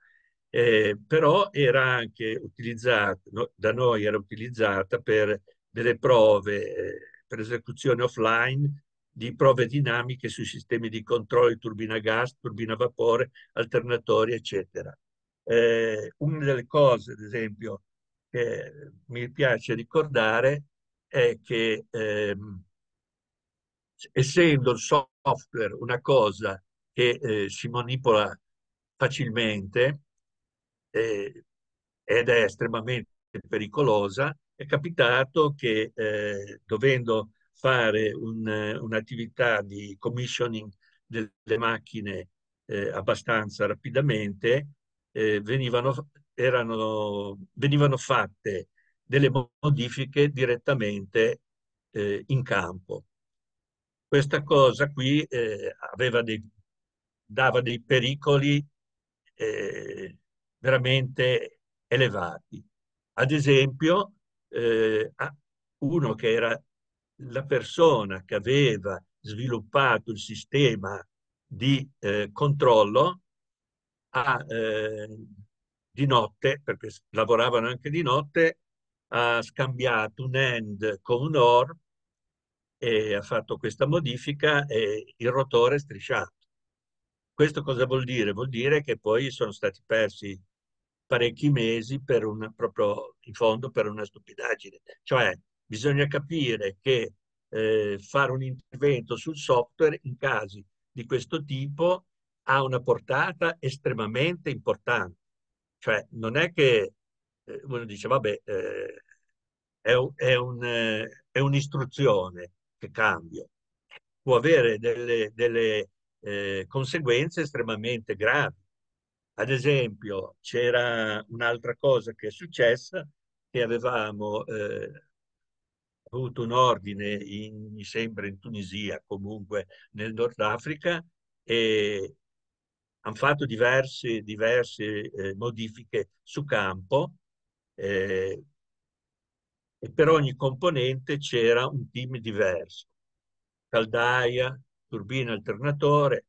S2: Eh, però era anche utilizzata, no, da noi era utilizzata per delle prove, eh, per esecuzione offline di prove dinamiche sui sistemi di controllo, turbina a gas, turbina a vapore, alternatori, eccetera. Eh, una delle cose, ad esempio, che mi piace ricordare è che ehm, essendo il software una cosa che eh, si manipola facilmente eh, ed è estremamente pericolosa, è capitato che eh, dovendo fare un'attività di commissioning delle macchine eh, abbastanza rapidamente, eh, venivano erano, venivano fatte delle modifiche direttamente eh, in campo. Questa cosa qui eh, dei, dava dei pericoli eh, veramente elevati. Ad esempio, eh, uno che era la persona che aveva sviluppato il sistema di eh, controllo ha eh, di notte, perché lavoravano anche di notte, ha scambiato un end con un OR e ha fatto questa modifica e il rotore è strisciato. Questo cosa vuol dire? Vuol dire che poi sono stati persi parecchi mesi per una, proprio in fondo per una stupidaggine. Cioè bisogna capire che eh, fare un intervento sul software in casi di questo tipo ha una portata estremamente importante cioè, non è che eh, uno dice, vabbè, eh, è, è, un, è, un'istruzione che cambio, può avere delle, delle eh, conseguenze estremamente gravi. Ad esempio, c'era un'altra cosa che è successa, che avevamo eh, avuto un ordine, in, mi sembra, in Tunisia, comunque nel Nord Africa, e hanno fatto diverse, diverse eh, modifiche su campo eh, e per ogni componente c'era un team diverso, caldaia, turbina, alternatore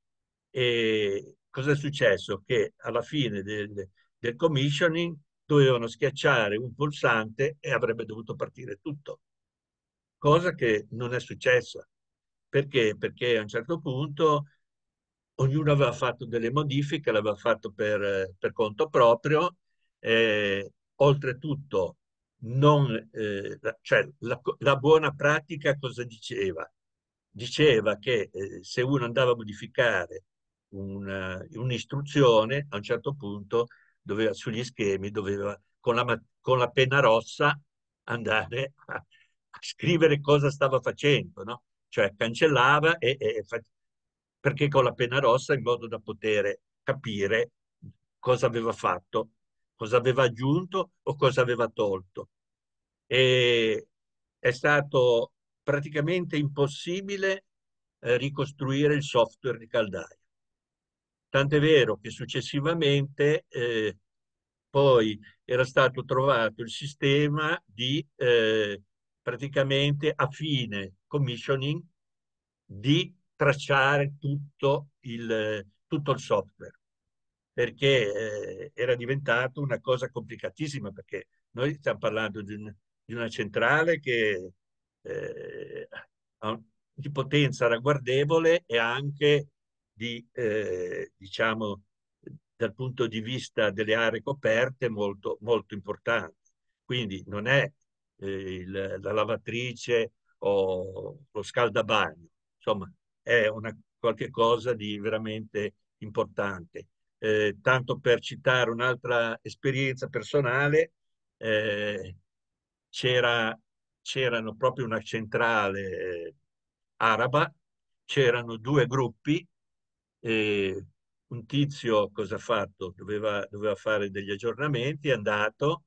S2: e cosa è successo? Che alla fine del, del commissioning dovevano schiacciare un pulsante e avrebbe dovuto partire tutto, cosa che non è successa. Perché? Perché a un certo punto ognuno aveva fatto delle modifiche, l'aveva fatto per, eh, per conto proprio, eh, oltretutto non, eh, cioè, la, la, buona pratica cosa diceva? Diceva che eh, se uno andava a modificare eh, un'istruzione, a un certo punto doveva, sugli schemi doveva con la, con la penna rossa andare a, a, scrivere cosa stava facendo, no? cioè cancellava e, e, perché con la pena rossa in modo da poter capire cosa aveva fatto, cosa aveva aggiunto o cosa aveva tolto. E è stato praticamente impossibile eh, ricostruire il software di caldaia. Tant'è vero che successivamente eh, poi era stato trovato il sistema di eh, praticamente a fine commissioning di tracciare tutto il, tutto il software, perché eh, era diventato una cosa complicatissima, perché noi stiamo parlando di, un, di una centrale che eh, ha di potenza ragguardevole e anche di, eh, diciamo, dal punto di vista delle aree coperte molto, molto importante. Quindi non è eh, il, la lavatrice o lo scaldabagno, insomma è una, qualche cosa di veramente importante. Eh, tanto per citare un'altra esperienza personale, eh, c'era, c'erano proprio una centrale eh, araba, c'erano due gruppi, eh, un tizio cosa ha fatto? Doveva, doveva, fare degli aggiornamenti, è andato,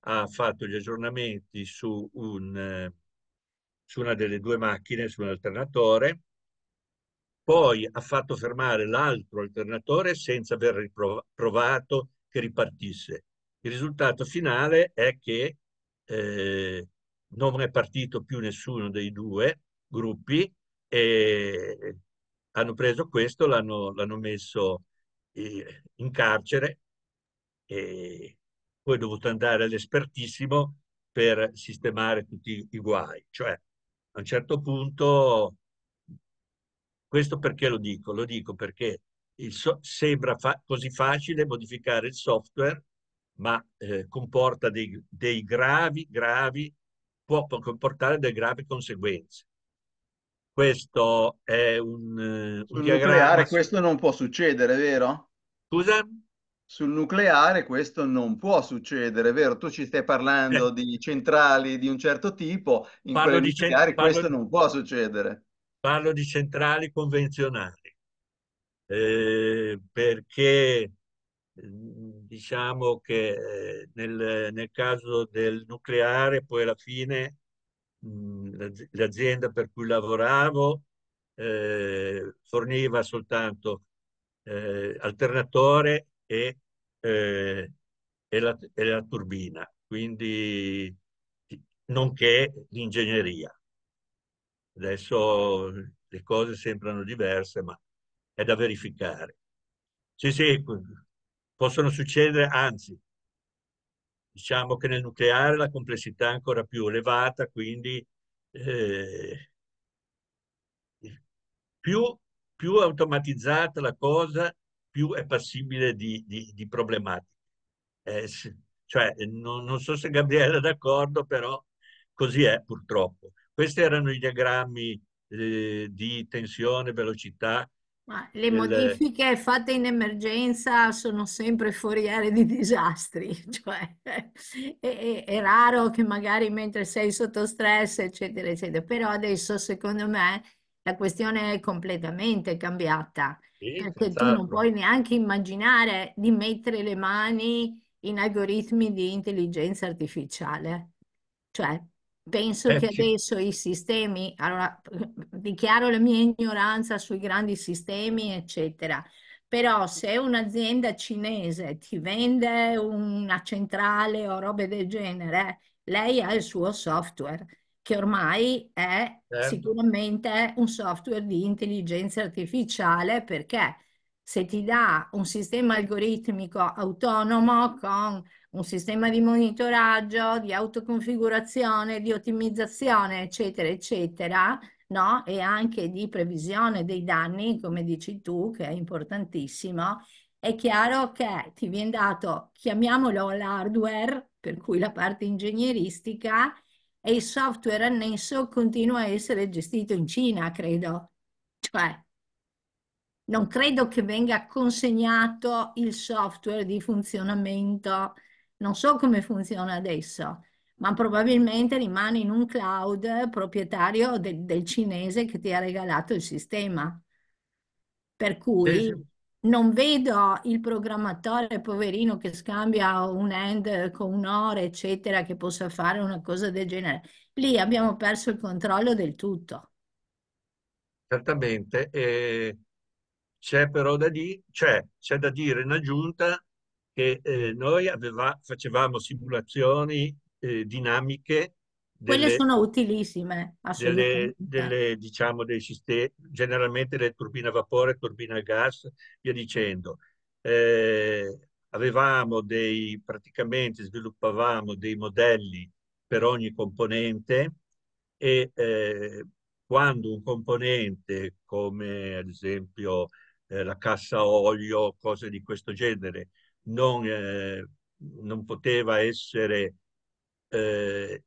S2: ha fatto gli aggiornamenti su, un, su una delle due macchine, su un alternatore, poi ha fatto fermare l'altro alternatore senza aver provato che ripartisse. Il risultato finale è che eh, non è partito più nessuno dei due gruppi e hanno preso questo, l'hanno messo eh, in carcere e poi è dovuto andare all'espertissimo per sistemare tutti i guai. Cioè, a un certo punto questo perché lo dico? Lo dico perché so sembra fa così facile modificare il software, ma eh, comporta dei, dei gravi, gravi, può comportare delle gravi conseguenze. Questo è un,
S1: eh, Sul un diagramma... nucleare questo non può succedere, vero? Scusa? Sul nucleare questo non può succedere, vero? Tu ci stai parlando eh. di centrali di un certo tipo, in parlo quelli nucleari parlo... questo non può succedere
S2: Parlo di centrali convenzionali, eh, perché mm, diciamo che eh, nel, nel, caso del nucleare poi alla fine mh, mm, l'azienda per cui lavoravo eh, forniva soltanto eh, alternatore e, eh, e, la, e la turbina, quindi nonché l'ingegneria. Adesso le cose sembrano diverse, ma è da verificare. Sì, sì, possono succedere, anzi, diciamo che nel nucleare la complessità è ancora più elevata, quindi eh, più, più, automatizzata la cosa, più è passibile di, di, di problematiche. Eh, cioè, non, non so se Gabriele è d'accordo, però così è purtroppo. Questi erano i diagrammi eh, di tensione, velocità.
S3: Ma le del... modifiche fatte in emergenza sono sempre foriere di disastri, cioè è, è, è raro che magari mentre sei sotto stress, eccetera, eccetera. Però adesso, secondo me, la questione è completamente cambiata. Sì, perché tu non puoi neanche immaginare di mettere le mani in algoritmi di intelligenza artificiale. Cioè, Penso eh, che adesso i sistemi, allora dichiaro la mia ignoranza sui grandi sistemi, eccetera, però se un'azienda cinese ti vende una centrale o robe del genere, lei ha il suo software, che ormai è certo. sicuramente un software di intelligenza artificiale perché se ti dà un sistema algoritmico autonomo con un sistema di monitoraggio, di autoconfigurazione, di ottimizzazione, eccetera, eccetera, no? e anche di previsione dei danni, come dici tu, che è importantissimo, è chiaro che ti viene dato, chiamiamolo l'hardware, per cui la parte ingegneristica, e il software annesso continua a essere gestito in Cina, credo. Cioè, non credo che venga consegnato il software di funzionamento non so come funziona adesso, ma probabilmente rimane in un cloud proprietario de del cinese che ti ha regalato il sistema. Per cui non vedo il programmatore poverino che scambia un end con un or, eccetera, che possa fare una cosa del genere. Lì abbiamo perso il controllo del tutto.
S2: Certamente, eh, c'è però da, di c'è da dire in aggiunta che eh, noi aveva, facevamo simulazioni eh, dinamiche. Delle, Quelle sono
S3: utilissime, assolutamente. Delle,
S2: delle, diciamo, dei sistemi, generalmente le turbine a vapore, turbine a gas, via dicendo. Eh, avevamo dei, praticamente sviluppavamo dei modelli per ogni componente e eh, quando un componente come ad esempio eh, la cassa olio, cose di questo genere, non, eh, non poteva essere eh,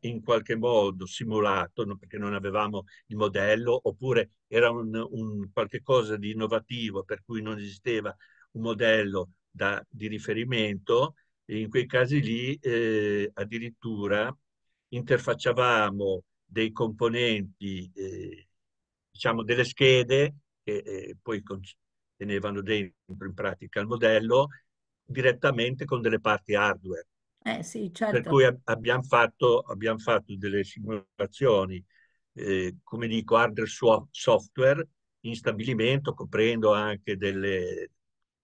S2: in qualche modo simulato perché non avevamo il modello oppure era un, un qualcosa di innovativo per cui non esisteva un modello da, di riferimento in quei casi lì eh, addirittura interfacciavamo dei componenti, eh, diciamo delle schede che eh, poi tenevano dentro in pratica il modello direttamente con delle parti hardware.
S3: Eh sì, certo. Per cui
S2: abbiamo fatto, abbiamo fatto delle simulazioni, eh, come dico, hardware software in stabilimento, coprendo anche delle,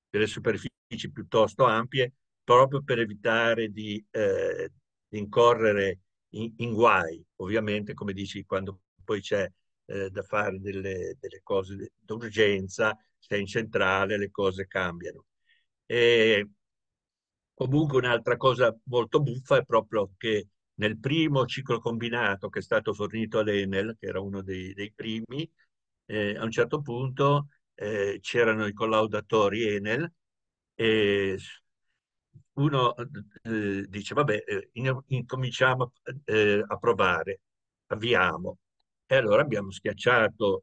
S2: delle superfici piuttosto ampie, proprio per evitare di, eh, di incorrere in, in, guai. Ovviamente, come dici, quando poi c'è eh, da fare delle, delle cose d'urgenza, sei in centrale, le cose cambiano. E comunque un'altra cosa molto buffa è proprio che nel primo ciclo combinato che è stato fornito all'Enel, che era uno dei, dei primi, eh, a un certo punto eh, c'erano i collaudatori Enel e uno eh, dice vabbè eh, in, incominciamo eh, a provare avviamo e allora abbiamo schiacciato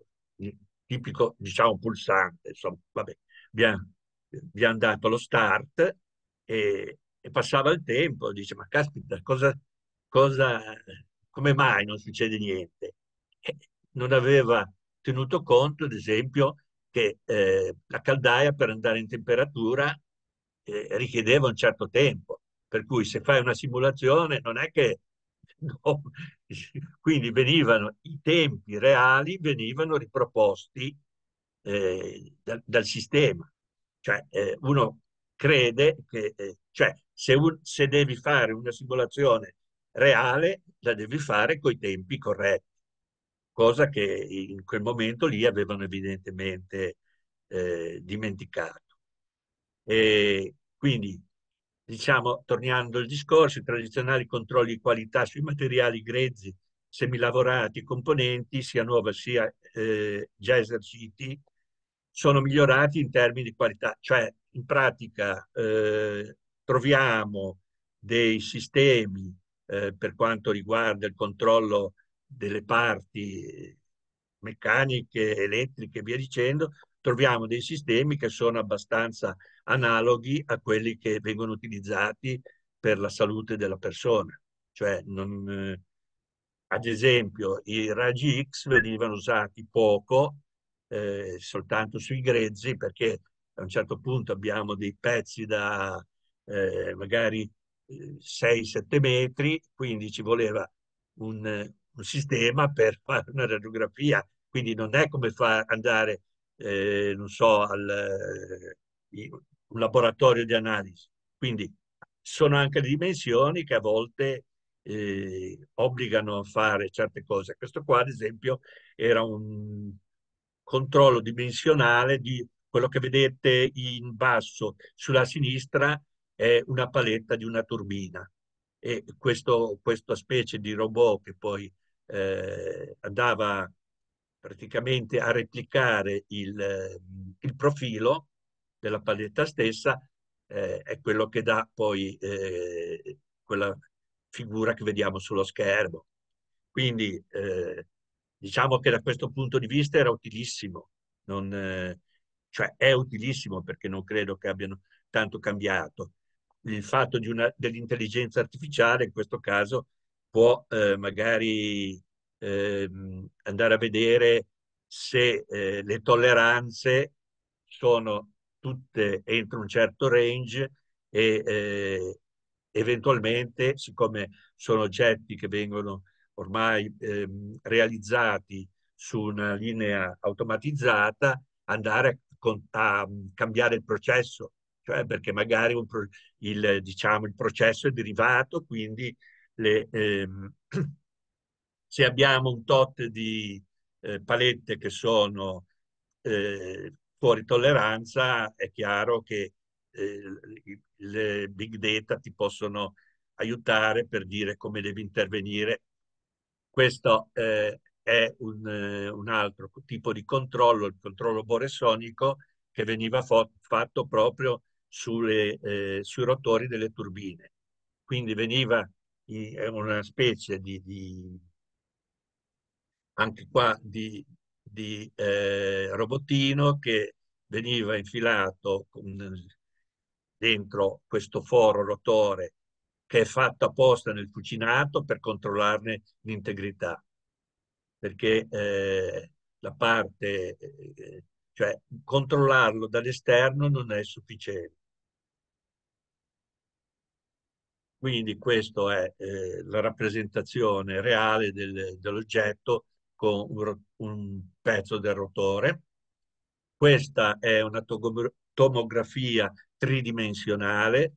S2: tipico, diciamo, pulsante. Insomma, vabbè, vi abbiamo dato lo start e, e, passava il tempo, dice, ma caspita, cosa, cosa, come mai non succede niente? E non aveva tenuto conto, ad esempio, che eh, la caldaia per andare in temperatura eh, richiedeva un certo tempo, per cui se fai una simulazione non è che No. Quindi venivano i tempi reali, venivano riproposti eh, dal, dal, sistema. Cioè, eh, uno crede che eh, cioè, se, un, se, devi fare una simulazione reale, la devi fare con i tempi corretti, cosa che in quel momento lì avevano evidentemente eh, dimenticato. E quindi diciamo, tornando al discorso, i tradizionali controlli di qualità sui materiali grezzi, semilavorati, componenti, sia nuova sia eh, già eserciti, sono migliorati in termini di qualità. Cioè, in pratica, eh, troviamo dei sistemi eh, per quanto riguarda il controllo delle parti meccaniche, elettriche e via dicendo, troviamo dei sistemi che sono abbastanza analoghi a quelli che vengono utilizzati per la salute della persona. Cioè, non, eh, ad esempio, i raggi X venivano usati poco, eh, soltanto sui grezzi, perché a un certo punto abbiamo dei pezzi da eh, magari 6-7 eh, metri, quindi ci voleva un, un, sistema per fare una radiografia. Quindi non è come andare, eh, non so, al, eh, un laboratorio di analisi. Quindi sono anche dimensioni che a volte eh, obbligano a fare certe cose. Questo qua, ad esempio, era un controllo dimensionale di quello che vedete in basso sulla sinistra è una paletta di una turbina e questo, questa specie di robot che poi eh, andava praticamente a replicare il, il profilo della paletta stessa eh, è quello che dà poi eh, quella figura che vediamo sullo schermo. Quindi eh, diciamo che da questo punto di vista era utilissimo, non, eh, cioè è utilissimo perché non credo che abbiano tanto cambiato. Il fatto dell'intelligenza artificiale in questo caso può eh, magari ehm, andare a vedere se eh, le tolleranze sono tutte entro un certo range e eh, eventualmente, siccome sono oggetti che vengono ormai eh, realizzati su una linea automatizzata, andare a, con, a mm, cambiare il processo, cioè perché magari pro, il, diciamo, il, processo è derivato, quindi le, eh, se abbiamo un tot di eh, palette che sono eh, fuori tolleranza è chiaro che eh, le big data ti possono aiutare per dire come devi intervenire. Questo eh, è un, eh, un, altro tipo di controllo, il controllo boresonico, che veniva fatto proprio sulle, eh, sui rotori delle turbine. Quindi veniva una specie di, di anche qua di di eh, robottino che veniva infilato con, dentro questo foro rotore che è fatto apposta nel fucinato per controllarne l'integrità, perché eh, la parte, eh, cioè controllarlo dall'esterno non è sufficiente. Quindi questa è eh, la rappresentazione reale del, dell'oggetto stacco un, un pezzo del rotore. Questa è una tomografia tridimensionale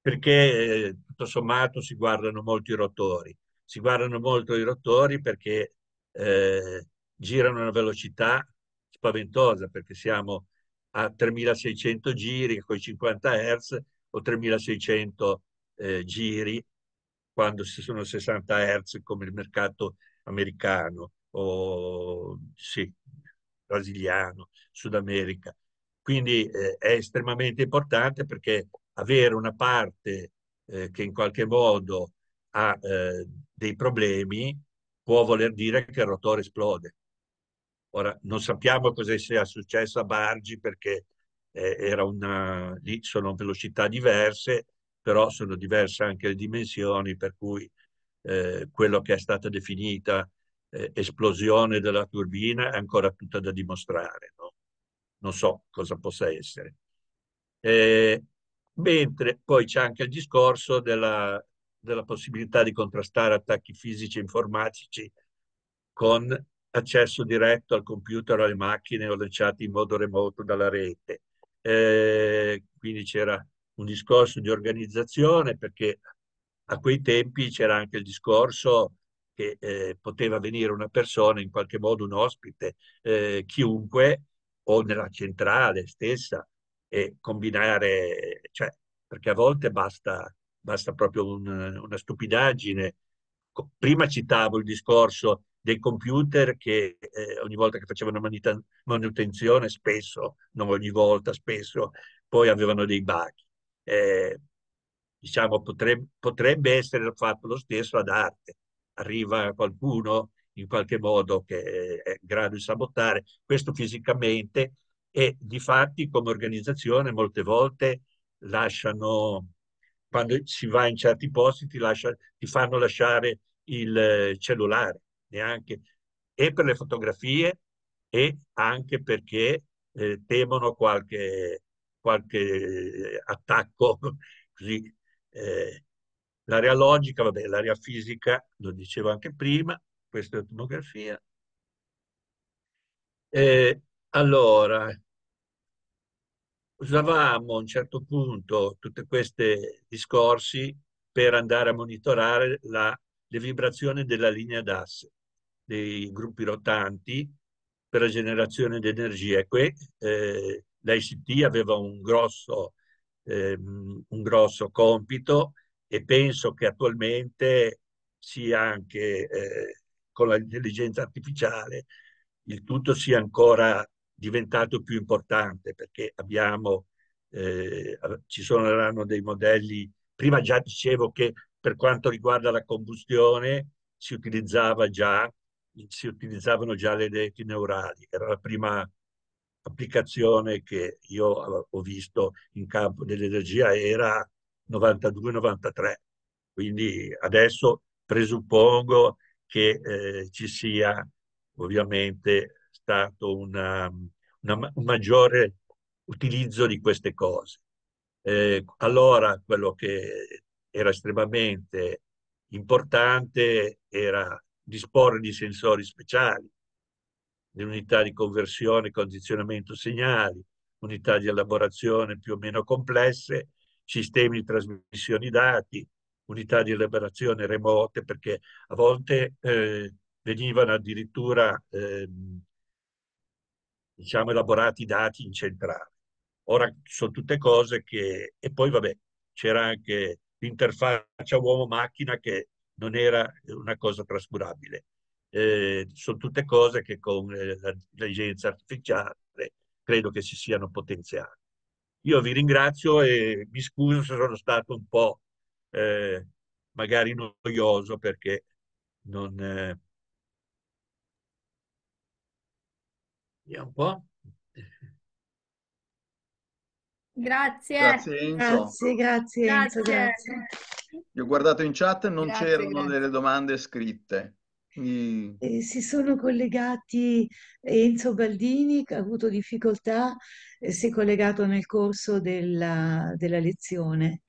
S2: perché eh, tutto sommato si guardano molto i rotori. Si guardano molto i rotori perché eh, girano a una velocità spaventosa perché siamo a 3600 giri con i 50 Hz o 3600 eh, giri quando ci sono 60 Hz come il mercato americano o sì, brasiliano, Sud America. Quindi eh, è estremamente importante perché avere una parte eh, che in qualche modo ha eh, dei problemi può voler dire che il rotore esplode. Ora, non sappiamo cosa sia successo a Bargi perché eh, era una, lì sono velocità diverse, però sono diverse anche le dimensioni, per cui eh, quello che è stata definita eh, esplosione della turbina è ancora tutta da dimostrare, no? non so cosa possa essere. Eh, mentre poi c'è anche il discorso della, della possibilità di contrastare attacchi fisici e informatici con accesso diretto al computer, alle macchine o lanciati in modo remoto dalla rete. Eh, quindi c'era un discorso di organizzazione perché a quei tempi c'era anche il discorso che eh, poteva venire una persona, in qualche modo un ospite, eh, chiunque, o nella centrale stessa, e combinare, cioè, perché a volte basta, basta proprio un, una stupidaggine. Prima citavo il discorso dei computer che eh, ogni volta che facevano manutenzione, spesso, non ogni volta, spesso, poi avevano dei bug. Eh, diciamo, potrebbe, potrebbe essere fatto lo stesso ad arte, arriva qualcuno in qualche modo che è in grado di sabotare, questo fisicamente e di fatti come organizzazione molte volte lasciano, quando si va in certi posti ti, lascia, ti fanno lasciare il eh, cellulare, neanche, e per le fotografie e anche perché eh, temono qualche, qualche attacco così, eh, L'area logica, vabbè, l'area fisica, lo dicevo anche prima, questa è tomografia. allora, usavamo a un certo punto tutti questi discorsi per andare a monitorare la, le vibrazioni della linea d'asse dei gruppi rotanti per la generazione di energia. Qui eh, l'ICT aveva un grosso, eh, un grosso compito e penso che attualmente sia anche eh, con l'intelligenza artificiale il tutto sia ancora diventato più importante perché abbiamo, eh, ci saranno dei modelli, prima già dicevo che per quanto riguarda la combustione si utilizzava già si utilizzavano già le reti neurali, era la prima applicazione che io eh, ho visto in campo dell'energia, era 92-93. Quindi adesso presuppongo che eh, ci sia ovviamente stato una, una, un maggiore utilizzo di queste cose. Eh, allora quello che era estremamente importante era disporre di sensori speciali, di unità di conversione, e condizionamento segnali, unità di elaborazione più o meno complesse sistemi di trasmissione dati, unità di elaborazione remote, perché a volte eh, venivano addirittura eh, diciamo, elaborati i dati in centrale. Ora sono tutte cose che... E poi vabbè, c'era anche l'interfaccia uomo-macchina che non era una cosa trascurabile. Eh, sono tutte cose che con eh, l'intelligenza artificiale credo che si siano potenziate. Io vi ringrazio e mi scuso se sono stato un po' eh, magari noioso perché non... Eh... Vediamo un po'.
S3: Grazie. Grazie Enzo. Grazie, grazie, grazie. grazie.
S1: Io ho guardato in chat, non c'erano delle domande scritte.
S4: Mm. Eh, si sono collegati Enzo Baldini, che ha avuto difficoltà, eh, si è collegato nel corso della, della lezione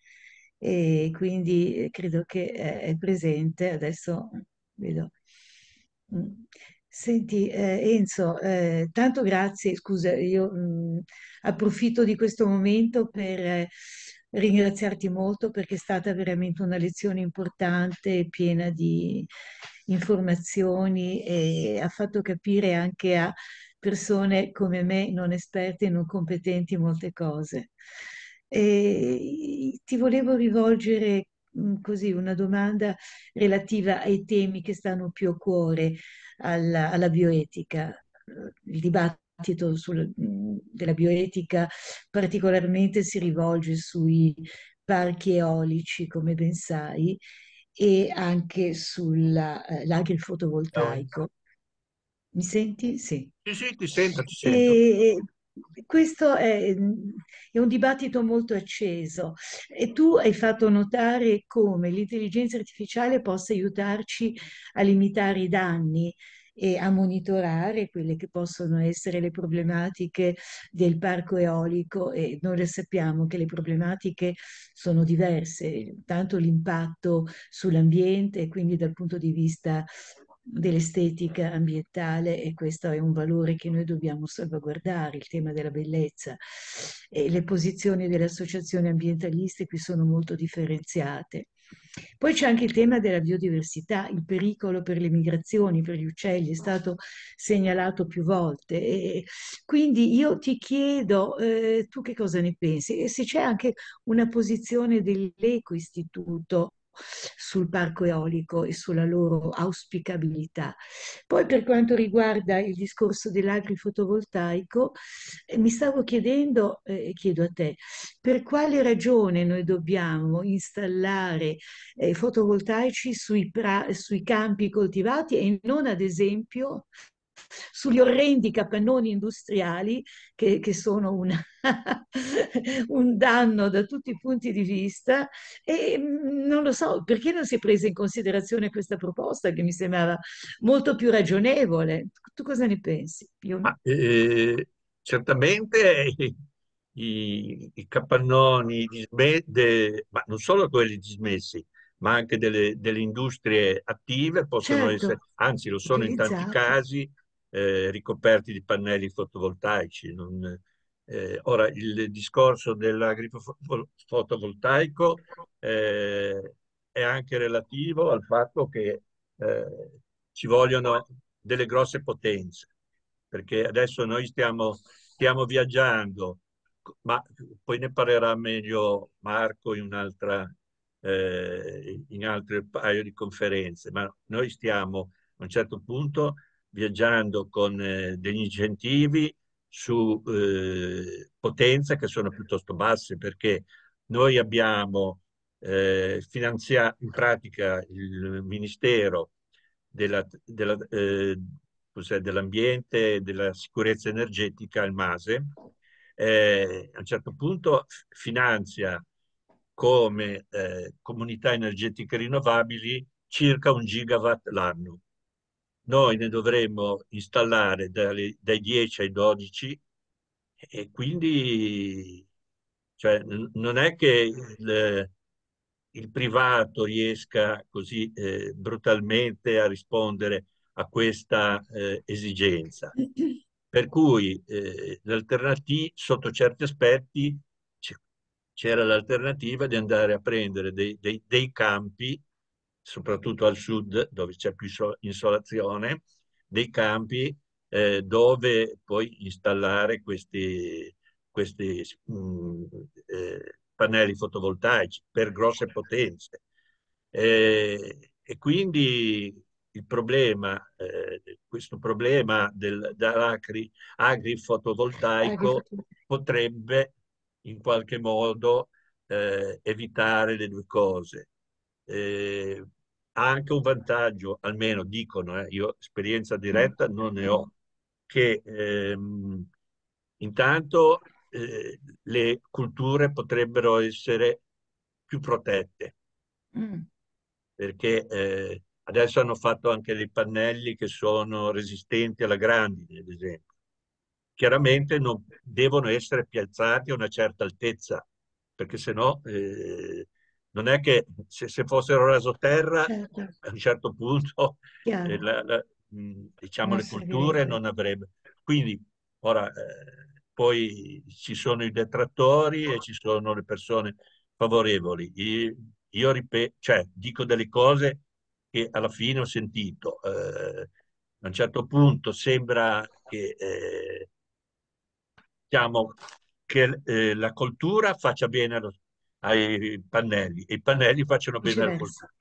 S4: e quindi eh, credo che eh, è presente. Adesso vedo. Mm. Senti eh, Enzo, eh, tanto grazie, scusa, io mh, mm, approfitto di questo momento per eh, ringraziarti molto perché è stata veramente una lezione importante e piena di, informazioni e ha fatto capire anche a persone come me, non esperte e non competenti molte cose. E ti volevo rivolgere mm, così una domanda relativa ai temi che stanno più a cuore alla, alla bioetica, il dibattito dibattito mm, della bioetica particolarmente si rivolge sui parchi eolici, come ben sai, e anche sull'agri eh, fotovoltaico. Certo. Mi senti? Sì.
S2: Sì, sì, ti sento, ti sento.
S4: E, questo è, è, un dibattito molto acceso e tu hai fatto notare come l'intelligenza artificiale possa aiutarci a limitare i danni e a monitorare quelle che possono essere le problematiche del parco eolico e noi sappiamo che le problematiche sono diverse, tanto l'impatto sull'ambiente, quindi dal punto di vista dell'estetica ambientale e questo è un valore che noi dobbiamo salvaguardare, il tema della bellezza. E le posizioni delle associazioni ambientaliste qui sono molto differenziate. Poi c'è anche il tema della biodiversità, il pericolo per le migrazioni, per gli uccelli, è stato segnalato più volte. E quindi io ti chiedo, eh, tu che cosa ne pensi? E se c'è anche una posizione dell'ecoistituto sul parco eolico e sulla loro auspicabilità. Poi per quanto riguarda il discorso dell'agrifotovoltaico, eh, mi stavo chiedendo, eh, e eh, chiedo a te, per quale ragione noi dobbiamo installare eh, fotovoltaici sui, pra- sui campi coltivati e non ad esempio sugli orrendi capannoni industriali che, che sono una, un danno da tutti i punti di vista e mm, non lo so perché non si è presa in considerazione questa proposta che mi sembrava molto più ragionevole. Tu cosa ne pensi? Io...
S2: Ma, eh, certamente i, i capannoni dismessi, ma non solo quelli dismessi, ma anche delle, delle industrie attive possono certo. essere, anzi lo sono Utilizzate. in tanti casi, eh, ricoperti di pannelli fotovoltaici. Non, eh, ora, il discorso dell'agrifo fotovoltaico eh, è anche relativo al fatto che eh, ci vogliono delle grosse potenze, perché adesso noi stiamo, stiamo viaggiando, ma poi ne parlerà meglio Marco in un'altra eh, in altre paio di conferenze, ma noi stiamo a un certo punto viaggiando con eh, degli incentivi su eh, potenza che sono piuttosto basse perché noi abbiamo eh, finanziato in pratica il Ministero della, della, eh, dell'Ambiente e della Sicurezza Energetica, il MASE, eh, a un certo punto finanzia come eh, comunità energetiche rinnovabili circa un gigawatt l'anno noi ne dovremmo installare dai, dai 10 ai 12 e quindi cioè, non è che il, il privato riesca così eh, brutalmente a rispondere a questa eh, esigenza. Per cui eh, sotto certi aspetti c'era l'alternativa di andare a prendere dei, dei, dei campi soprattutto al sud dove c'è più insolazione, dei campi eh, dove poi installare questi, questi mh, mm, eh, pannelli fotovoltaici per grosse certo. potenze. Eh, e quindi il problema, eh, questo problema dell'agri-fotovoltaico potrebbe in qualche modo eh, evitare le due cose eh, ha anche un vantaggio, almeno dicono, eh, io esperienza mm. diretta non ne ho, che ehm, intanto eh, le culture potrebbero essere più protette, mm. perché eh, adesso hanno fatto anche dei pannelli che sono resistenti alla grandine, ad esempio. Chiaramente non devono essere piazzati a una certa altezza, perché sennò eh, non è che se, se fossero rasoterra certo. a un certo punto eh, la, la, mm, diciamo, le culture non avrebbero. Quindi ora eh, poi ci sono i detrattori e ci sono le persone favorevoli. Io, io ripeto, cioè, dico delle cose che alla fine ho sentito. Eh, a un certo punto sembra che, eh, diciamo, che eh, la cultura faccia bene allo sport ai pannelli e i pannelli facciano bene alla coltura.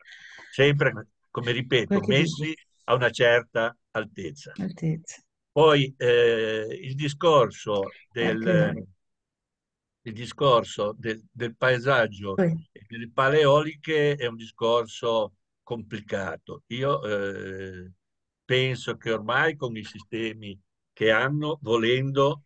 S2: Sempre, come ripeto, messi dici? a una certa altezza. altezza. Poi eh, il discorso del, il discorso del, del paesaggio Poi. e delle paleoliche è un discorso complicato. Io eh, penso che ormai con i sistemi che hanno, volendo,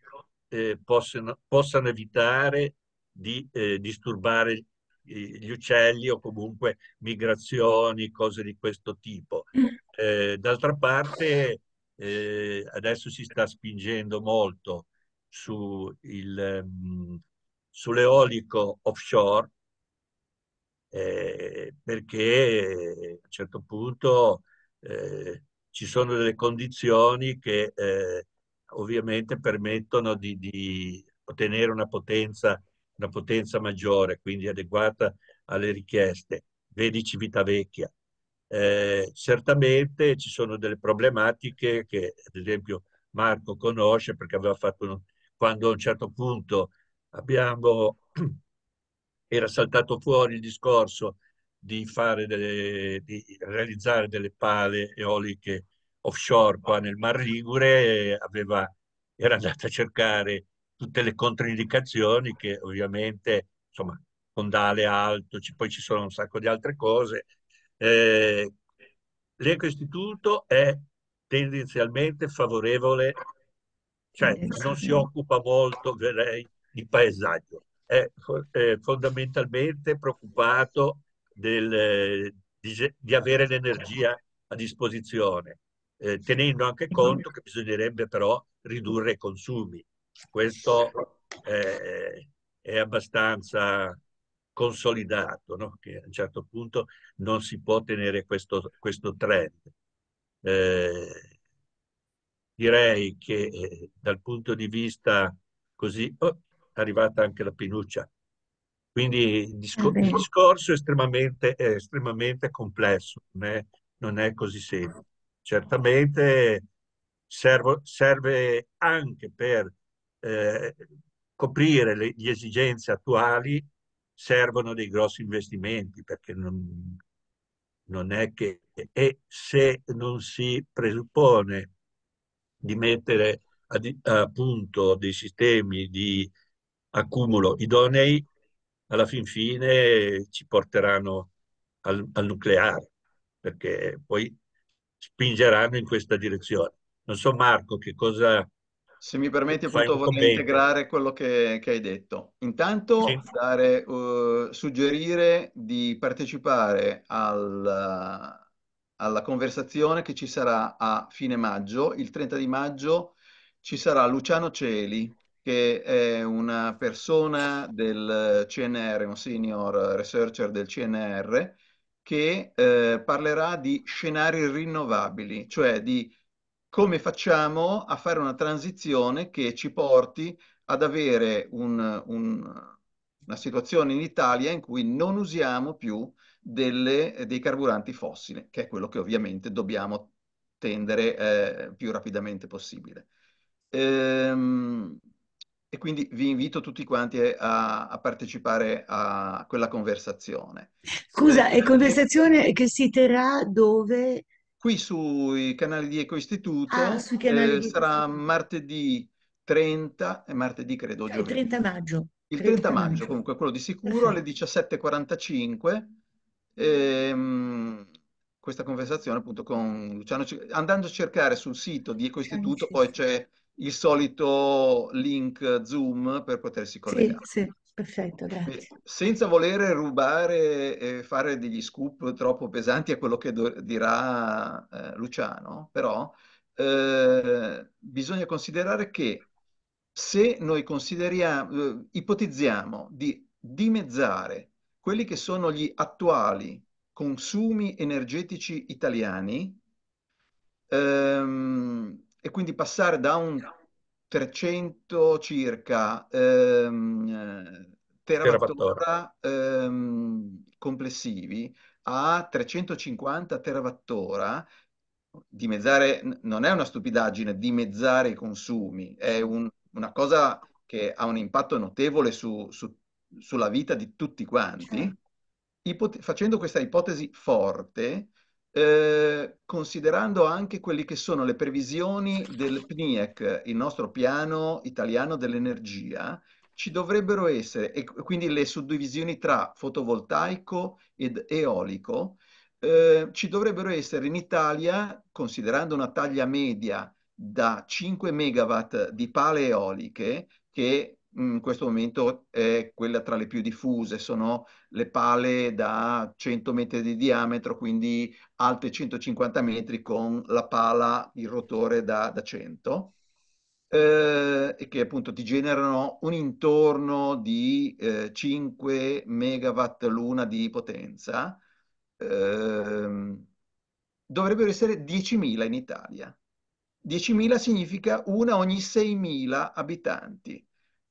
S2: eh, possano, possano evitare di eh, disturbare gli uccelli o comunque migrazioni, cose di questo tipo. Mm. Eh, d'altra parte eh, adesso si sta spingendo molto su il, mm, sull'eolico offshore eh, perché a un certo punto eh, ci sono delle condizioni che eh, ovviamente permettono di, di ottenere una potenza una potenza maggiore, quindi adeguata alle richieste. Vedi Civitavecchia. Eh, certamente ci sono delle problematiche che, ad esempio, Marco conosce perché aveva fatto un, quando a un certo punto abbiamo, era saltato fuori il discorso di, fare delle, di realizzare delle pale eoliche offshore qua nel Mar Ligure, aveva, era andata a cercare tutte le controindicazioni che ovviamente, insomma, fondale alto, ci, poi ci sono un sacco di altre cose. Eh, L'ecoistituto è tendenzialmente favorevole, cioè eh, non si occupa molto, direi, di paesaggio. È, è fondamentalmente preoccupato del, di, di avere l'energia a disposizione, eh, tenendo anche esatto. conto che bisognerebbe però ridurre i consumi. Questo eh, è abbastanza consolidato, no? che a un certo punto non si può tenere questo, questo trend. Eh, direi che eh, dal punto di vista così oh, è arrivata anche la pinuccia. Quindi il, discor il discorso è estremamente, è estremamente complesso, non è, non è, così semplice. Certamente servo, serve anche per eh, coprire le, le, esigenze attuali servono dei grossi investimenti perché non, non è che e se non si presuppone di mettere a, di, a punto dei sistemi di accumulo idonei alla fin fine ci porteranno al, al nucleare perché poi spingeranno in questa direzione non so Marco che cosa se mi permetti, appunto, vorrei integrare
S1: quello che, che hai detto. Intanto, sì. dare, uh, suggerire di partecipare al, alla conversazione che ci sarà a fine maggio. Il 30 di maggio ci sarà Luciano Celi, che è una persona del CNR, un senior researcher del CNR, che eh, parlerà di scenari rinnovabili, cioè di come facciamo a fare una transizione che ci porti ad avere un, un, una situazione in Italia in cui non usiamo più delle, dei carburanti fossili, che è quello che ovviamente dobbiamo tendere eh, più rapidamente possibile. Ehm, e quindi vi invito tutti quanti a, a partecipare a quella conversazione.
S4: Scusa, è conversazione che si terrà dove?
S1: qui sui canali di Ecoistituto ah, eh, sarà martedì 30, e eh, martedì credo, il 30 maggio. Il 30, 30 maggio, maggio, comunque, quello di sicuro, alle 17.45, ehm, questa conversazione appunto con Luciano, andando a cercare sul sito di Ecoistituto, poi c'è il solito link Zoom per potersi collegare.
S4: Sì, sì. Perfetto, grazie.
S1: Senza volere rubare e fare degli scoop troppo pesanti a quello che do- dirà eh, Luciano, però eh, bisogna considerare che se noi consideriamo, eh, ipotizziamo di dimezzare quelli che sono gli attuali consumi energetici italiani ehm, e quindi passare da un 300 circa ehm, eh, terawattora ehm, complessivi a 350 terawattora, dimezzare, non è una stupidaggine, dimezzare i consumi, è un, una cosa che ha un impatto notevole su, su, sulla vita di tutti quanti, certo. Ipot- facendo questa ipotesi forte, eh, considerando anche quelle che sono le previsioni del PNIEC, il nostro piano italiano dell'energia, ci dovrebbero essere, e quindi le suddivisioni tra fotovoltaico ed eolico, eh, ci dovrebbero essere in Italia, considerando una taglia media da 5 megawatt di pale eoliche, che in questo momento è quella tra le più diffuse, sono le pale da 100 metri di diametro, quindi alte 150 metri con la pala, il rotore da, da 100, eh, e che appunto ti generano un intorno di eh, 5 megawatt l'una di potenza, eh, dovrebbero essere 10.000 in Italia. 10.000 significa una ogni 6.000 abitanti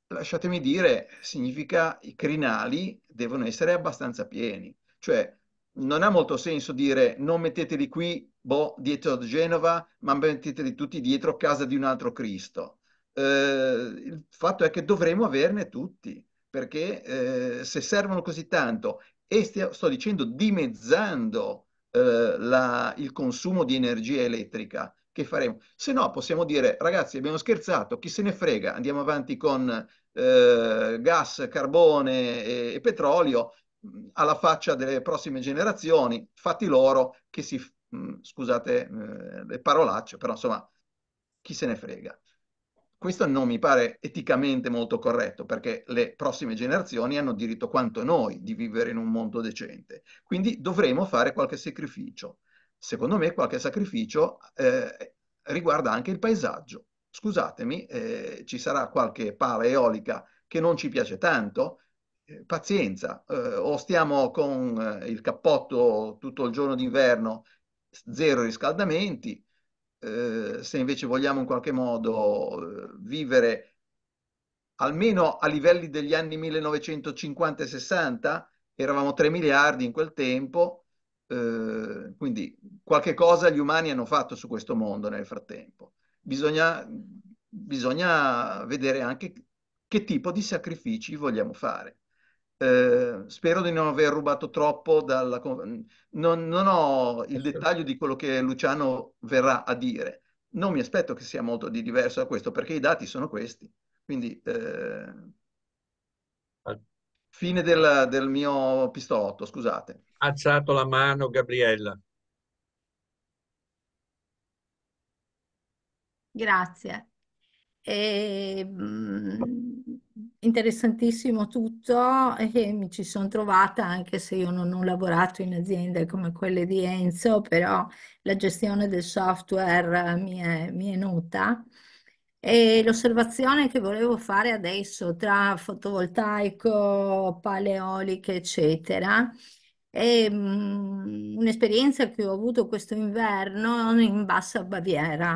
S1: lasciatemi dire, significa i crinali devono essere abbastanza pieni. Cioè, non ha molto senso dire non metteteli qui, boh, dietro Genova, ma metteteli tutti dietro casa di un altro Cristo. Eh, il fatto è che dovremo averne tutti, perché eh, se servono così tanto, e stia, sto dicendo dimezzando eh, la, il consumo di energia elettrica, che faremo. Se no possiamo dire, ragazzi abbiamo scherzato, chi se ne frega, andiamo avanti con eh, gas, carbone e, e petrolio alla faccia delle prossime generazioni, fatti loro che si, scusate eh, le parolacce, però insomma, chi se ne frega. Questo non mi pare eticamente molto corretto, perché le prossime generazioni hanno diritto quanto noi di vivere in un mondo decente. Quindi dovremo fare qualche sacrificio secondo me qualche sacrificio eh, riguarda anche il paesaggio. Scusatemi, eh, ci sarà qualche pala eolica che non ci piace tanto, eh, pazienza, eh, o stiamo con eh, il cappotto tutto il giorno d'inverno, zero riscaldamenti, eh, se invece vogliamo in qualche modo vivere almeno a livelli degli anni 1950 e 60, eravamo 3 miliardi in quel tempo, Ehm, quindi qualche cosa gli umani hanno fatto su questo mondo nel frattempo. Bisogna, bisogna vedere anche che tipo di sacrifici vogliamo fare. Eh, spero di non aver rubato troppo dalla... Non, non ho il dettaglio di quello che Luciano verrà a dire. Non mi aspetto che sia molto di diverso da questo perché i dati sono questi. Quindi eh, Fine del, del mio pistolotto, scusate.
S2: alzato la mano Gabriella.
S3: Grazie. E, ehm, interessantissimo tutto e eh, mi ci sono trovata anche se io non ho lavorato in aziende come quelle di Enzo, però la gestione del software mi è, mi è nota l'osservazione che volevo fare adesso tra fotovoltaico, paleoliche, eccetera, è mhmm, un'esperienza che ho avuto questo inverno in Bassa Baviera,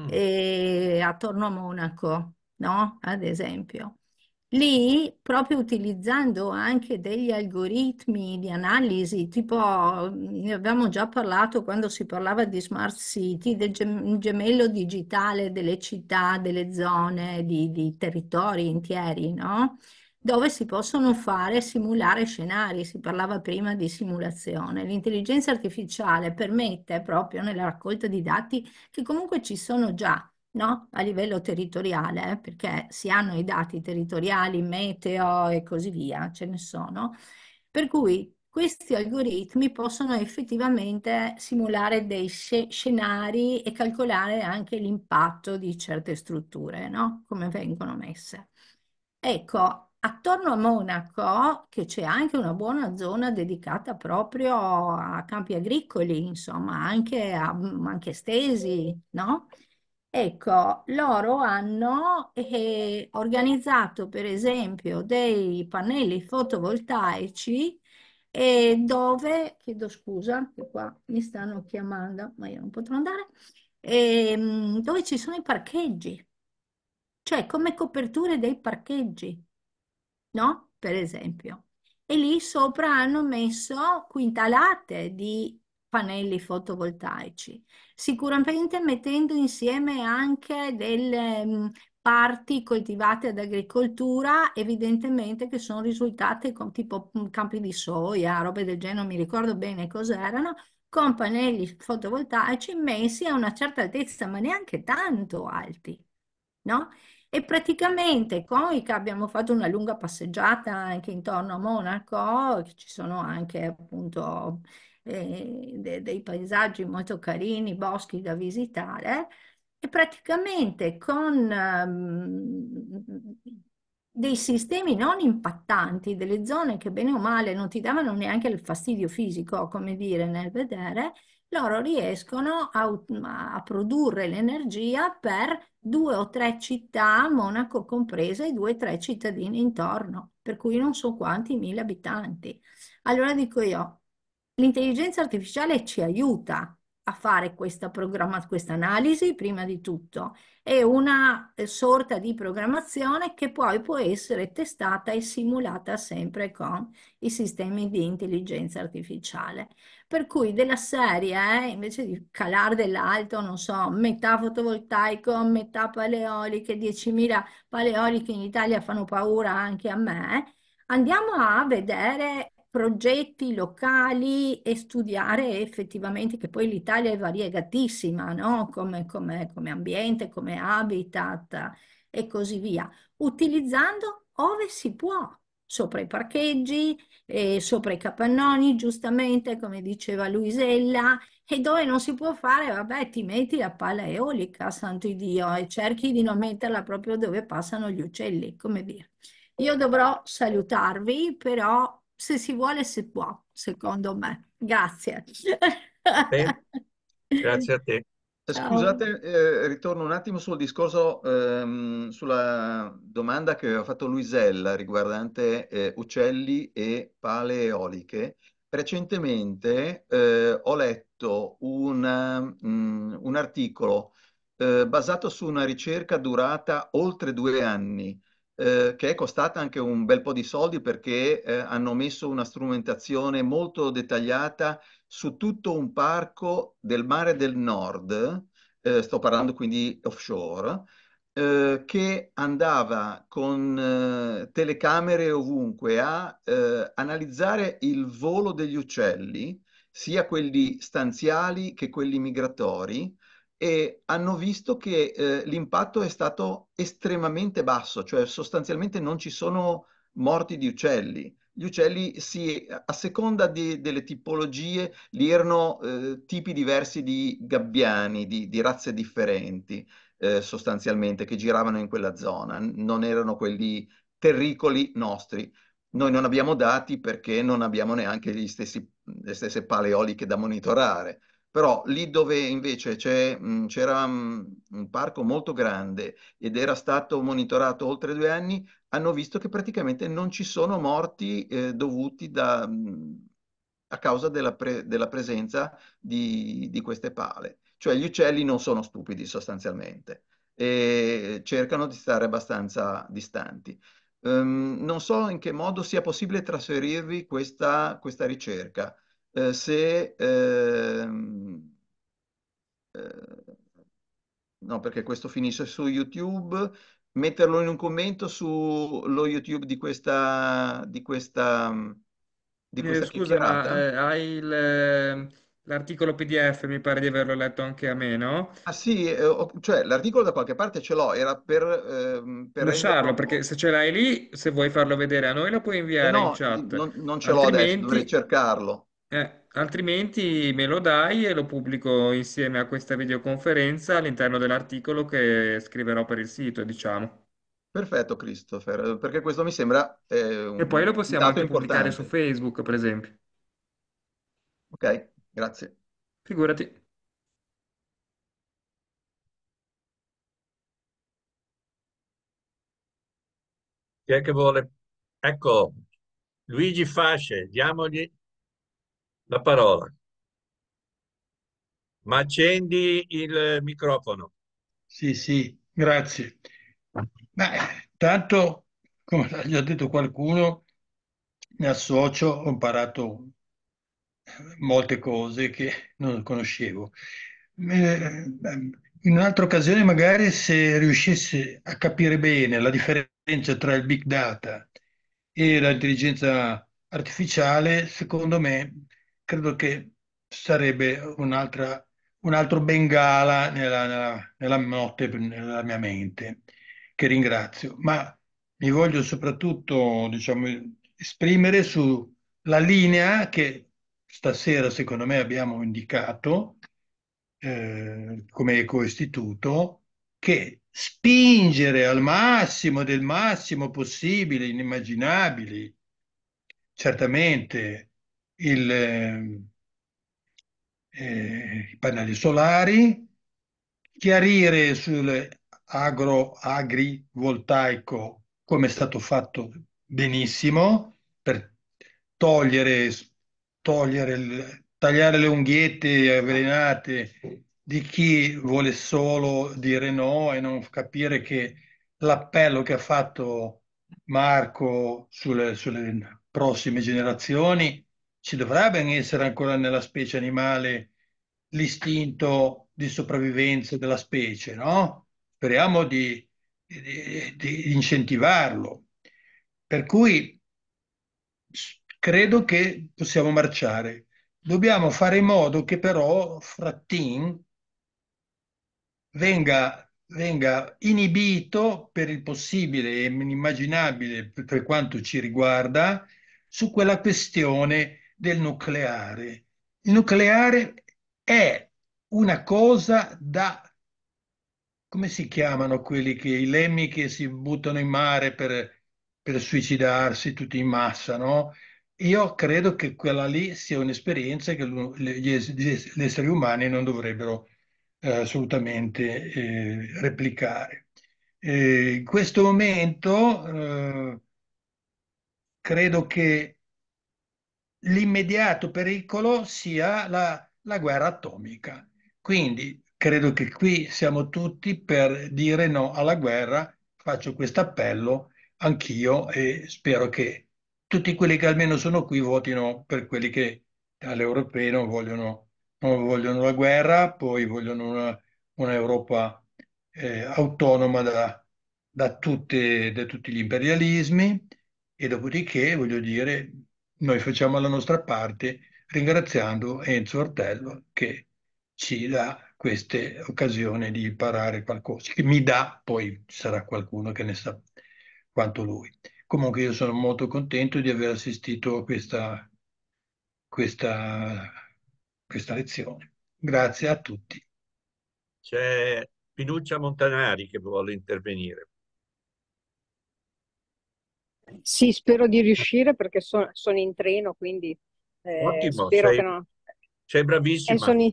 S3: mm. e ehm, attorno a Monaco, no? Ad esempio. Lì, proprio utilizzando anche degli algoritmi di analisi, tipo mhmm, ne abbiamo già parlato quando si parlava di smart city, del gemello digitale delle città, delle zone, di, di territori interi, no? dove si possono fare simulare scenari, si parlava prima di simulazione. L'intelligenza artificiale permette proprio nella raccolta di dati che comunque ci sono già, no? a livello territoriale, perché si hanno i dati territoriali, meteo e così via, ce ne sono. Per cui questi algoritmi possono effettivamente simulare dei scenari e calcolare anche l'impatto di certe strutture, no? come vengono messe. Ecco, attorno a Monaco, che c'è anche una buona zona dedicata proprio a campi agricoli, insomma, anche, a, anche stesi, no? Ecco, loro hanno eh, organizzato per esempio dei pannelli fotovoltaici eh, dove, chiedo scusa, che qua mi stanno chiamando, ma io non potrò andare, eh, dove ci sono i parcheggi, cioè come coperture dei parcheggi, no? Per esempio. E lì sopra hanno messo quintalate di pannelli fotovoltaici, sicuramente mettendo insieme anche delle mm, parti coltivate ad agricoltura, evidentemente che sono risultate con tipo mm, campi di soia, robe del genere, non mi ricordo bene cos'erano, con pannelli fotovoltaici messi a una certa altezza, ma neanche tanto alti, no? E praticamente che abbiamo fatto una lunga passeggiata anche intorno a Monaco, ci sono anche appunto eh, de, dei paesaggi molto carini, boschi da visitare, e praticamente con um, dei sistemi non impattanti, delle zone che bene o male non ti davano neanche il fastidio fisico, come dire, nel vedere, loro riescono a, a produrre l'energia per due o tre città, Monaco compresa, e due o tre cittadini intorno, per cui non so quanti mila abitanti. Allora dico io, L'intelligenza artificiale ci aiuta a fare questa, questa analisi prima di tutto. È una eh, sorta di programmazione che poi può essere testata e simulata sempre con i sistemi di intelligenza artificiale. Per cui della serie, eh, invece di calare dell'alto, non so, metà fotovoltaico, metà paleoliche, 10.000 paleoliche in Italia fanno paura anche a me, andiamo a vedere progetti locali e studiare effettivamente che poi l'Italia è variegatissima, no? come, come, come ambiente, come habitat e così via, utilizzando ove si può, sopra i parcheggi, eh, sopra i capannoni, giustamente come diceva Luisella, e dove non si può fare, vabbè, ti metti la palla eolica, santo Dio, e cerchi di non metterla proprio dove passano gli uccelli, come dire. Io dovrò salutarvi, però se si vuole si può, secondo me. Grazie. Beh,
S1: grazie a te. Eh, scusate, eh, ritorno un attimo sul discorso, ehm, sulla domanda che aveva fatto Luisella riguardante eh, uccelli e pale eoliche. Recentemente eh, ho letto una, mh, mm, un articolo eh, basato su una ricerca durata oltre due anni eh, che è costata anche un bel po' di soldi perché eh, hanno messo una strumentazione molto dettagliata su tutto un parco del mare del nord, eh, sto parlando quindi offshore, eh, che andava con eh, telecamere ovunque a analizzare il volo degli uccelli, sia quelli stanziali che quelli migratori, e hanno visto che eh, l'impatto è stato estremamente basso, cioè sostanzialmente non ci sono morti di uccelli. Gli uccelli si, a seconda di, delle tipologie, lì erano eh, tipi diversi di gabbiani, di, di razze differenti eh, sostanzialmente, che giravano in quella zona, non erano quelli terricoli nostri. Noi non abbiamo dati perché non abbiamo neanche stessi, le stesse paleoliche da monitorare però lì dove invece c'era un parco molto grande ed era stato monitorato oltre due anni, hanno visto che praticamente non ci sono morti eh, dovuti da, a causa della, pre, della presenza di, di, queste pale. Cioè gli uccelli non sono stupidi sostanzialmente e cercano di stare abbastanza distanti. Um, non so in che modo sia possibile trasferirvi questa, questa ricerca eh, se... Ehm, eh, no, perché questo finisce su YouTube, metterlo in un commento sullo YouTube di questa... Di questa, di eh, questa eh, scusa, ma eh,
S5: hai il- ehm, l'articolo PDF, mi pare di averlo letto anche a me,
S1: no? Ah sì, eh, cioè l'articolo da qualche parte ce l'ho, era per, ehm, per Lasciarlo,
S5: perché se ce l'hai lì, se vuoi farlo vedere a noi, lo puoi Eh inviare in chat, non, non ce l'ho adesso, dovrei altrimenti...
S1: cercarlo.
S5: Eh, altrimenti me lo dai e lo pubblico insieme a questa videoconferenza all'interno dell'articolo che scriverò per il sito, diciamo.
S1: Perfetto, Christopher, perché questo mi sembra eh, E poi lo possiamo dato anche pubblicare su
S5: importante. Facebook, per esempio.
S1: Ok, grazie. Figurati.
S2: Chi è che vuole? Ecco, Luigi Fasce, diamogli la parola. Ma accendi il microfono. Sì, sì, grazie.
S6: Ma eh, tanto, come ha già detto qualcuno, mi associo, ho imparato molte cose che non conoscevo.
S1: Eh, eh,
S6: in un'altra occasione, magari se riuscissi a capire bene la differenza tra il big data e l'intelligenza artificiale, secondo me credo che sarebbe un'altra, un altro bengala nella, nella, nella notte, nella mia mente, che ringrazio. Ma mi voglio soprattutto diciamo, esprimere sulla linea che stasera secondo me abbiamo indicato eh, come ecoistituto, che spingere al massimo del massimo possibile, inimmaginabili, certamente il, eh, eh, i pannelli solari, chiarire sull'agro agrivoltaico come è stato fatto benissimo per togliere, togliere tagliare le unghiette avvelenate di chi vuole solo dire no e non capire che l'appello che ha fatto Marco sulle, sulle prossime generazioni ci dovrà ben essere ancora nella specie animale l'istinto di sopravvivenza della specie, no? Speriamo di, di, di incentivarlo. Per cui credo che possiamo marciare. Dobbiamo fare in modo che però Frattin venga, venga inibito per il possibile e inimmaginabile per quanto ci riguarda su quella questione del nucleare. Il nucleare è una cosa da... come si chiamano quelli che i lemmi che si buttano in mare per, per suicidarsi tutti in massa, no? Io credo che quella lì sia un'esperienza che gli, esseri umani non dovrebbero eh, assolutamente eh, replicare. Eh, in questo momento eh, credo che l'immediato pericolo sia la, la guerra atomica. Quindi credo che qui siamo tutti per dire no alla guerra, faccio questo appello anch'io e spero che tutti quelli che almeno sono qui votino per quelli che alle europee non vogliono, non vogliono la guerra, poi vogliono un'Europa eh, autonoma da, da, tutte, da tutti gli imperialismi e dopodiché voglio dire noi facciamo la nostra parte ringraziando Enzo Ortello che ci dà queste occasioni di imparare qualcosa, che mi dà, poi sarà qualcuno che ne sa quanto lui. Comunque io sono molto contento di aver assistito a questa, questa, questa lezione. Grazie a tutti.
S2: C'è Pinuccia Montanari che vuole intervenire.
S7: Sì, spero di riuscire perché so, sono in treno, quindi eh, Ottimo, spero sei, che no.
S2: Sei eh, bravissima. Eh, sono in...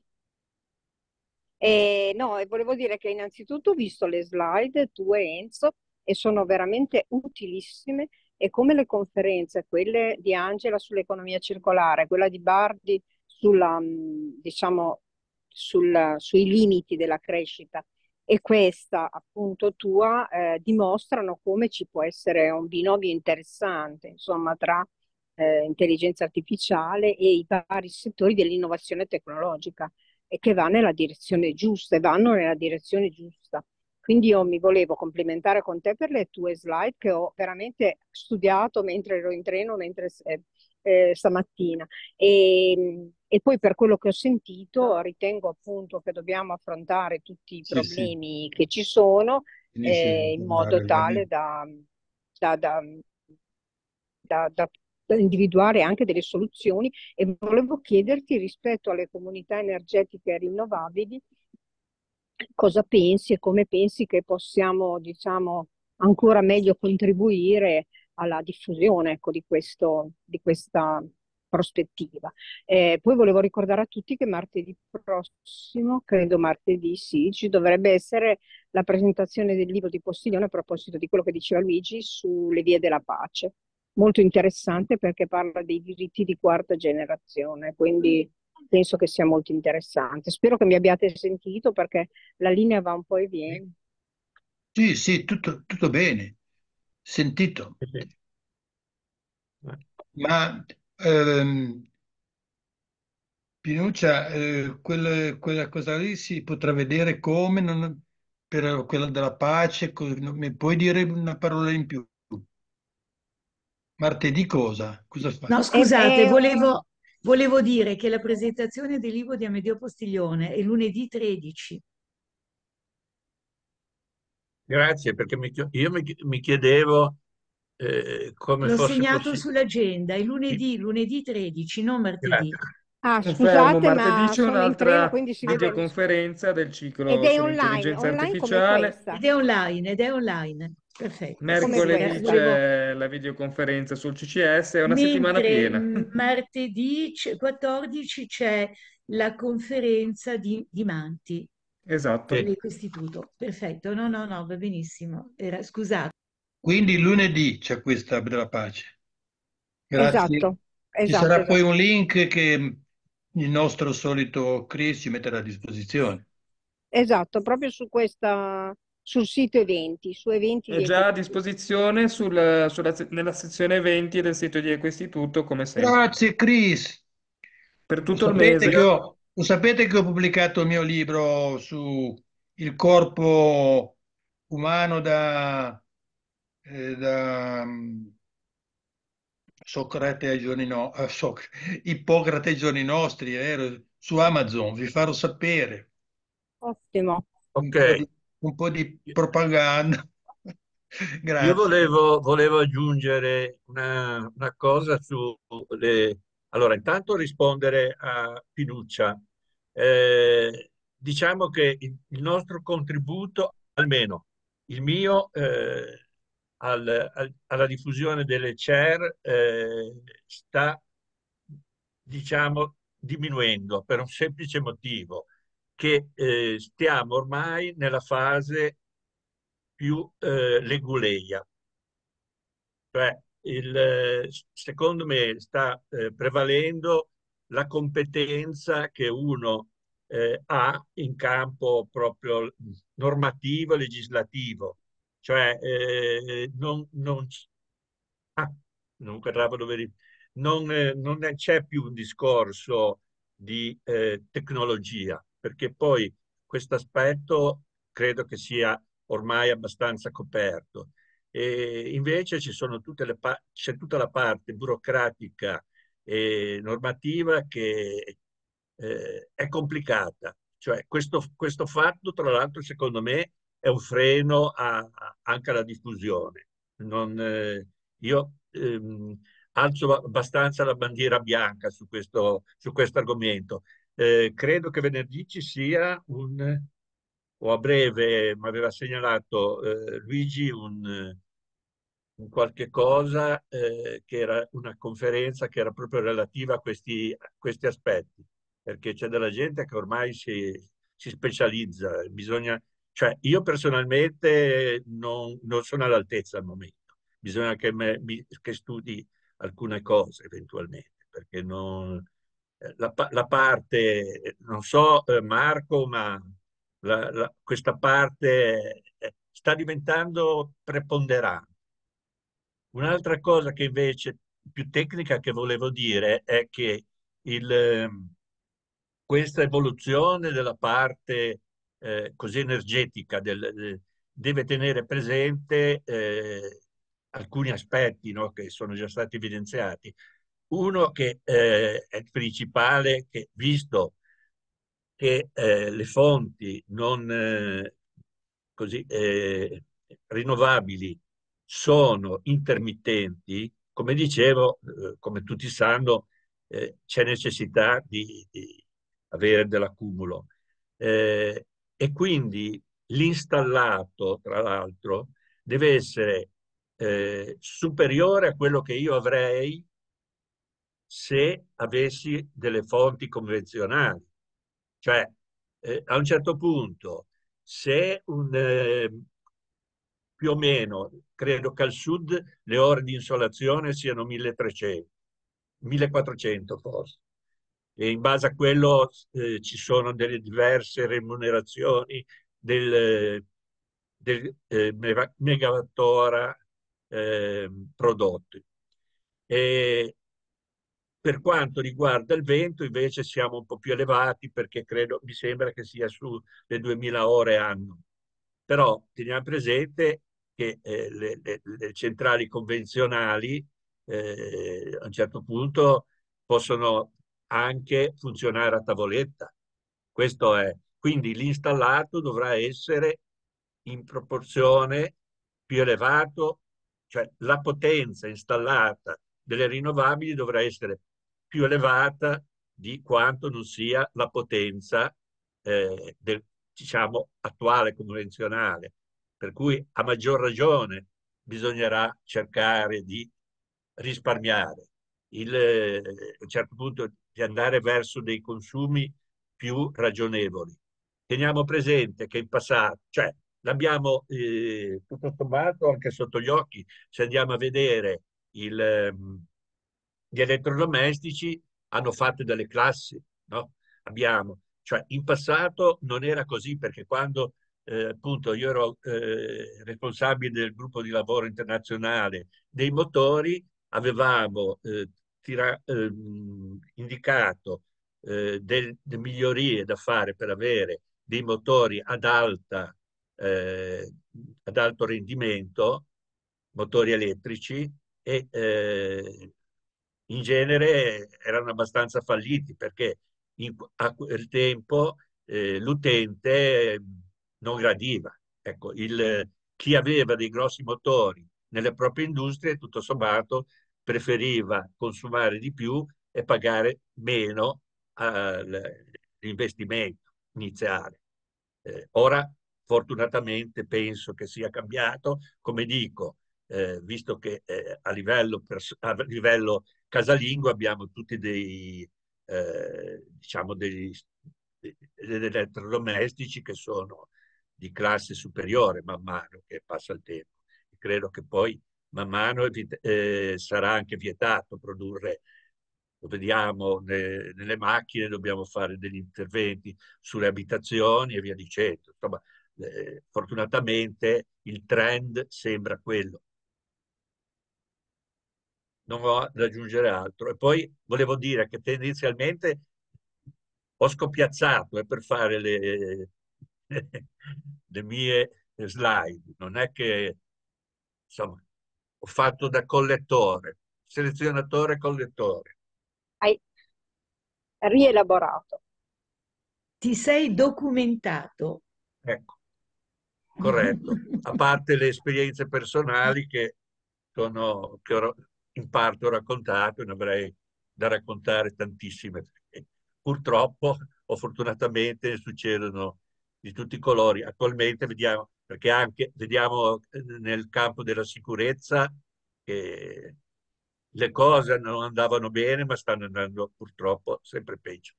S7: eh, no, e volevo dire che innanzitutto ho visto le slide tu e Enzo e sono veramente utilissime e come le conferenze, quelle di Angela sull'economia circolare, quella di Bardi sulla, mm, diciamo, sul, sui limiti della crescita e questa appunto tua eh, dimostrano come ci può essere un binomio interessante, insomma, tra eh, intelligenza artificiale e i vari settori dell'innovazione tecnologica e che va nella direzione giusta e vanno nella direzione giusta. Quindi io mi volevo complimentare con te per le tue slide che ho veramente studiato mentre ero in treno, mentre eh, eh, stamattina. E, e poi per quello che ho sentito ah. ritengo appunto che dobbiamo affrontare tutti i problemi sì, sì. che ci sono eh, in modo tale da, da, da, da, individuare anche delle soluzioni e volevo chiederti rispetto alle comunità energetiche rinnovabili cosa pensi e come pensi che possiamo diciamo ancora meglio contribuire alla diffusione ecco, di, questo, di questa prospettiva. Eh, poi volevo ricordare a tutti che martedì prossimo, credo martedì sì, ci dovrebbe essere la presentazione del libro di Postiglione a proposito di quello che diceva Luigi sulle vie della pace. Molto interessante perché parla dei diritti di quarta generazione, quindi penso che sia molto interessante. Spero che mi abbiate sentito perché la linea va un po' e viene.
S6: Sì, sì, tutto, tutto bene sentito. Ma ehm, Pinuccia, eh, quella, quella cosa lì si potrà vedere come non, per quella della pace, non, mi puoi dire una parola in più? Martedì cosa? cosa fai? No, scusate,
S4: volevo, volevo dire che la presentazione del libro di Amedeo Postiglione è lunedì 13.
S2: Grazie, perché mi, io mi, mi chiedevo eh, come L'ho segnato
S4: possibile. sull'agenda, è lunedì, lunedì 13, non
S5: martedì. Grazie.
S4: Ah, scusate, Confermo, ma c'è un'altra
S5: videoconferenza del ciclo ed è online, online
S4: Ed è online, ed è online. Perfetto. Mercoledì c'è
S5: la videoconferenza sul CCS, è una Mentre settimana piena.
S4: Martedì 14 c'è la conferenza di, di Manti.
S5: Esatto. Per
S4: Perfetto, no, no, no, va benissimo. Era, scusate.
S5: Quindi
S6: lunedì c'è questa della pace. Grazie. Esatto.
S4: Ci esatto, sarà esatto. poi un link
S6: che il nostro solito Chris ci metterà a disposizione.
S7: Esatto, proprio su questa, sul sito eventi, su eventi. È
S5: già a disposizione sul, sulla, nella sezione eventi del sito di Equestituto, come sempre.
S6: Grazie Chris.
S5: Per tutto Lo il mese. Che ho,
S6: lo sapete che ho pubblicato il mio libro su il corpo umano da, eh, da mm, Socrate ai giorni nostri, eh, so Ippocrate ai giorni nostri, eh, su Amazon, vi farò sapere.
S7: Ottimo.
S6: Un Po di, un po' di propaganda.
S2: Grazie. Io volevo, volevo aggiungere una, una cosa sulle allora, intanto rispondere a Fiducia. Eh, diciamo che il nostro contributo, almeno il mio, eh, al, al, alla diffusione delle CER eh, sta, diciamo, diminuendo per un semplice motivo, che eh, stiamo ormai nella fase più eh, leguleia, cioè il, secondo me sta eh, prevalendo la competenza che uno eh, ha in campo proprio normativo e legislativo, cioè eh, non, non, ah, non, non, eh, non c'è più un discorso di eh, tecnologia, perché poi questo aspetto credo che sia ormai abbastanza coperto. E invece pa- c'è tutta la parte burocratica e normativa che eh, è complicata. Cioè, questo, questo, fatto, tra l'altro, secondo me, è un freno a, a, anche alla diffusione. Non, eh, io ehm, alzo abbastanza la bandiera bianca su questo, su argomento. Eh, credo che venerdì ci sia un, o a breve mi aveva segnalato eh, Luigi un, un, qualche cosa eh, che era una conferenza che era proprio relativa a questi, a questi aspetti, perché c'è della gente che ormai si, si specializza, bisogna, cioè io personalmente non, non sono all'altezza al momento, bisogna che, me, che studi alcune cose eventualmente, perché non, eh, la, la parte, non so eh, Marco, ma la, la, questa parte eh, sta diventando preponderante. Un'altra cosa che invece più tecnica che volevo dire è che il, ehm, questa evoluzione della parte eh, così energetica del, deve tenere presente eh, alcuni aspetti no, che sono già stati evidenziati. Uno che eh, è il principale, che visto che eh, le fonti non eh, così, eh, rinnovabili sono intermittenti, come dicevo, eh, come tutti sanno, eh, c'è necessità di, di avere dell'accumulo. Eh, e quindi l'installato, tra l'altro, deve essere superiore a quello che io avrei se avessi delle fonti convenzionali cioè, eh, a un certo punto, se un, eh, più o meno, credo che al sud le ore di insolazione siano 1300, 1400 forse, e in base a quello eh, ci sono delle diverse remunerazioni del, del eh, megawattora ehm, prodotti. E per quanto riguarda il vento, invece, siamo un po' più elevati perché credo, mi sembra che sia sulle 2000 ore anno. Però teniamo presente che eh, le, le, le, centrali convenzionali eh, a un certo punto possono anche funzionare a tavoletta. Questo è. Quindi l'installato dovrà essere in proporzione più elevato, cioè la potenza installata delle rinnovabili dovrà essere più elevata di quanto non sia la potenza eh, del, diciamo, attuale convenzionale. Per cui a maggior ragione bisognerà cercare di risparmiare. Il, eh, a un certo punto di andare verso dei consumi più ragionevoli. Teniamo presente che in passato, cioè l'abbiamo eh, tutto sommato anche sotto gli occhi, se andiamo a vedere il, ehm, gli elettrodomestici hanno fatto delle classi, no? Abbiamo, cioè in passato non era così perché quando eh, appunto io ero eh, responsabile del gruppo di lavoro internazionale dei motori, avevamo eh, tira, ehm, indicato eh, delle migliorie da fare per avere dei motori ad, alta, eh, ad alto rendimento, motori elettrici, e eh, in genere erano abbastanza falliti perché in, a quel tempo eh, l'utente non gradiva. Ecco, il, chi aveva dei grossi motori nelle proprie industrie, tutto sommato, preferiva consumare di più e pagare meno all'investimento iniziale. Eh, ora, fortunatamente, penso che sia cambiato. Come dico, eh, visto che eh, a, livello pers- a, livello casalingo abbiamo tutti dei, eh, diciamo degli, degli elettrodomestici che sono di classe superiore man mano che passa il tempo. E credo che poi man mano eh, sarà anche vietato produrre, lo vediamo ne, nelle macchine, dobbiamo fare degli interventi sulle abitazioni e via dicendo. Insomma, eh, fortunatamente il trend sembra quello non ho da aggiungere altro. E poi volevo dire che tendenzialmente ho scopiazzato eh, per fare le, le mie slide, non è che insomma, ho fatto da collettore, selezionatore collettore.
S4: Hai rielaborato. Ti sei documentato.
S2: Ecco, corretto. A parte le esperienze personali che, sono, che ho in parte ho raccontato e ne avrei da raccontare tantissime. Purtroppo o fortunatamente ne succedono di tutti i colori. Attualmente vediamo, perché anche vediamo eh, nel campo della sicurezza che le cose non andavano bene, ma stanno andando purtroppo sempre peggio.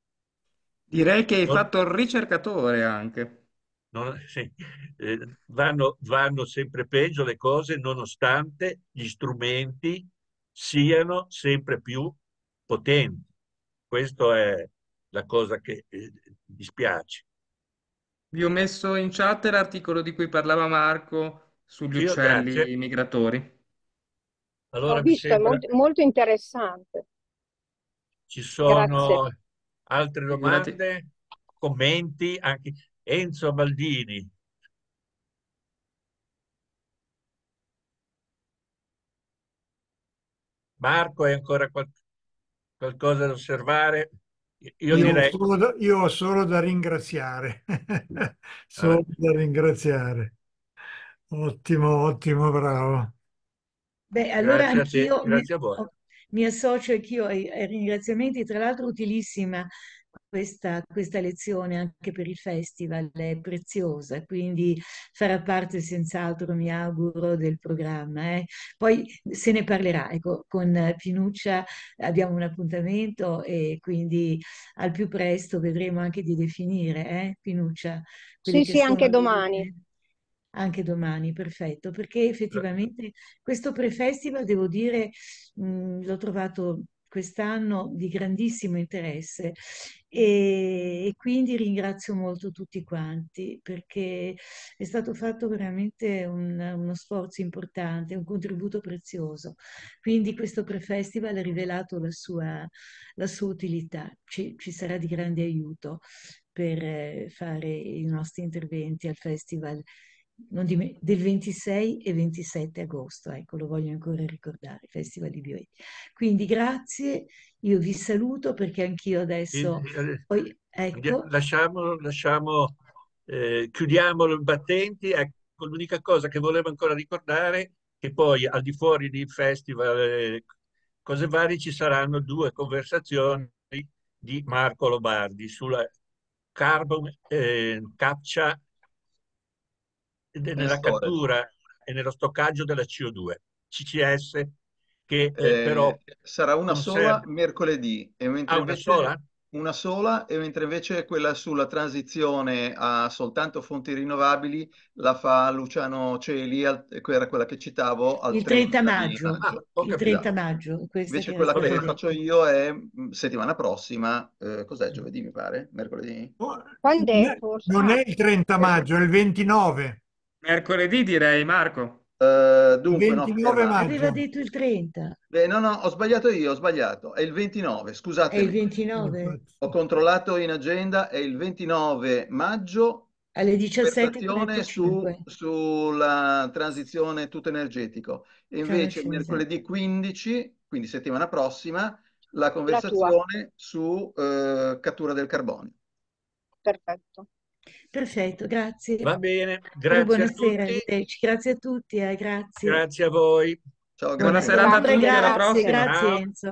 S5: Direi che hai non... fatto il ricercatore anche.
S2: Non, sì, eh, vanno, vanno sempre peggio le cose nonostante gli strumenti siano sempre più potenti. Questa è la cosa che eh, dispiace. Vi ho messo in
S5: chat l'articolo di cui parlava Marco sugli Io, uccelli grazie.
S2: migratori. Allora, visto, è molto,
S7: molto, interessante.
S2: Ci sono grazie. altre domande, commenti? Anche... Enzo Baldini, Marco, hai ancora qual- qualcosa da osservare? Io, io, direi...
S6: ho da, io, ho solo da ringraziare. solo ah. da ringraziare. Ottimo, ottimo, bravo.
S4: Beh, allora grazie, anch'io, grazie mi, a voi. mi associo anch'io ai, ai ringraziamenti, tra l'altro utilissima questa, questa, lezione anche per il festival è preziosa, quindi farà parte senz'altro, mi auguro, del programma. Eh. Poi se ne parlerà, ecco, con Pinuccia abbiamo un appuntamento e quindi al più presto vedremo anche di definire, eh, Pinuccia? Sì, sì, anche le... domani anche domani, perfetto, perché effettivamente questo prefestival, devo dire, mh, l'ho trovato quest'anno di grandissimo interesse e, quindi ringrazio molto tutti quanti perché è stato fatto veramente un, uno sforzo importante, un contributo prezioso. Quindi questo prefestival ha rivelato la sua, la sua utilità, ci, ci, sarà di grande aiuto per eh, fare i nostri interventi al festival del 26 e 27 agosto, ecco lo voglio ancora ricordare,
S2: Festival di Bioetica.
S4: Quindi grazie, io vi saluto perché anch'io adesso... Il,
S2: eh, poi, ecco. Lasciamo, lasciamo eh, chiudiamo i battenti, ecco l'unica cosa che volevo ancora ricordare è che poi al di fuori di festival eh, cose varie ci saranno due conversazioni di Marco Lobardi sulla carbon eh, capture nella cattura e nello stoccaggio della CO2, CCS,
S1: che eh, eh, però... Sarà una sola serve. mercoledì. E mentre ah, una invece... sola? Una sola, e mentre invece quella sulla transizione a soltanto fonti rinnovabili la fa Luciano Celi, che era quella che citavo. il 30, 30 maggio. maggio. Ah, il 30
S4: maggio. Invece quella che Vabbè.
S1: faccio io è mm, settimana prossima, eh, cos'è, giovedì mi pare? Mercoledì? Boh, Quando è? Non è il
S2: 30 eh, maggio, è il
S5: 29.
S1: Mercoledì direi, Marco. Uh, dunque, 29 no, maggio. Aveva
S4: detto il 30.
S1: Beh, no, no, ho sbagliato io, ho sbagliato. È il 29, scusate. È il 29. Ho controllato in agenda, è il 29 maggio alle 17.45 su, sulla transizione tutto energetico. E invece cioè, mercoledì 15, quindi settimana prossima, la conversazione su eh, cattura del carbonio.
S4: Perfetto. Perfetto, grazie. Va
S1: bene, grazie. Buonasera, a
S4: tutti. grazie a tutti, eh, grazie.
S1: Grazie a voi. Ciao,
S2: grazie. Buona serata a tutti, grazie, alla prossima. Grazie
S4: Enzo.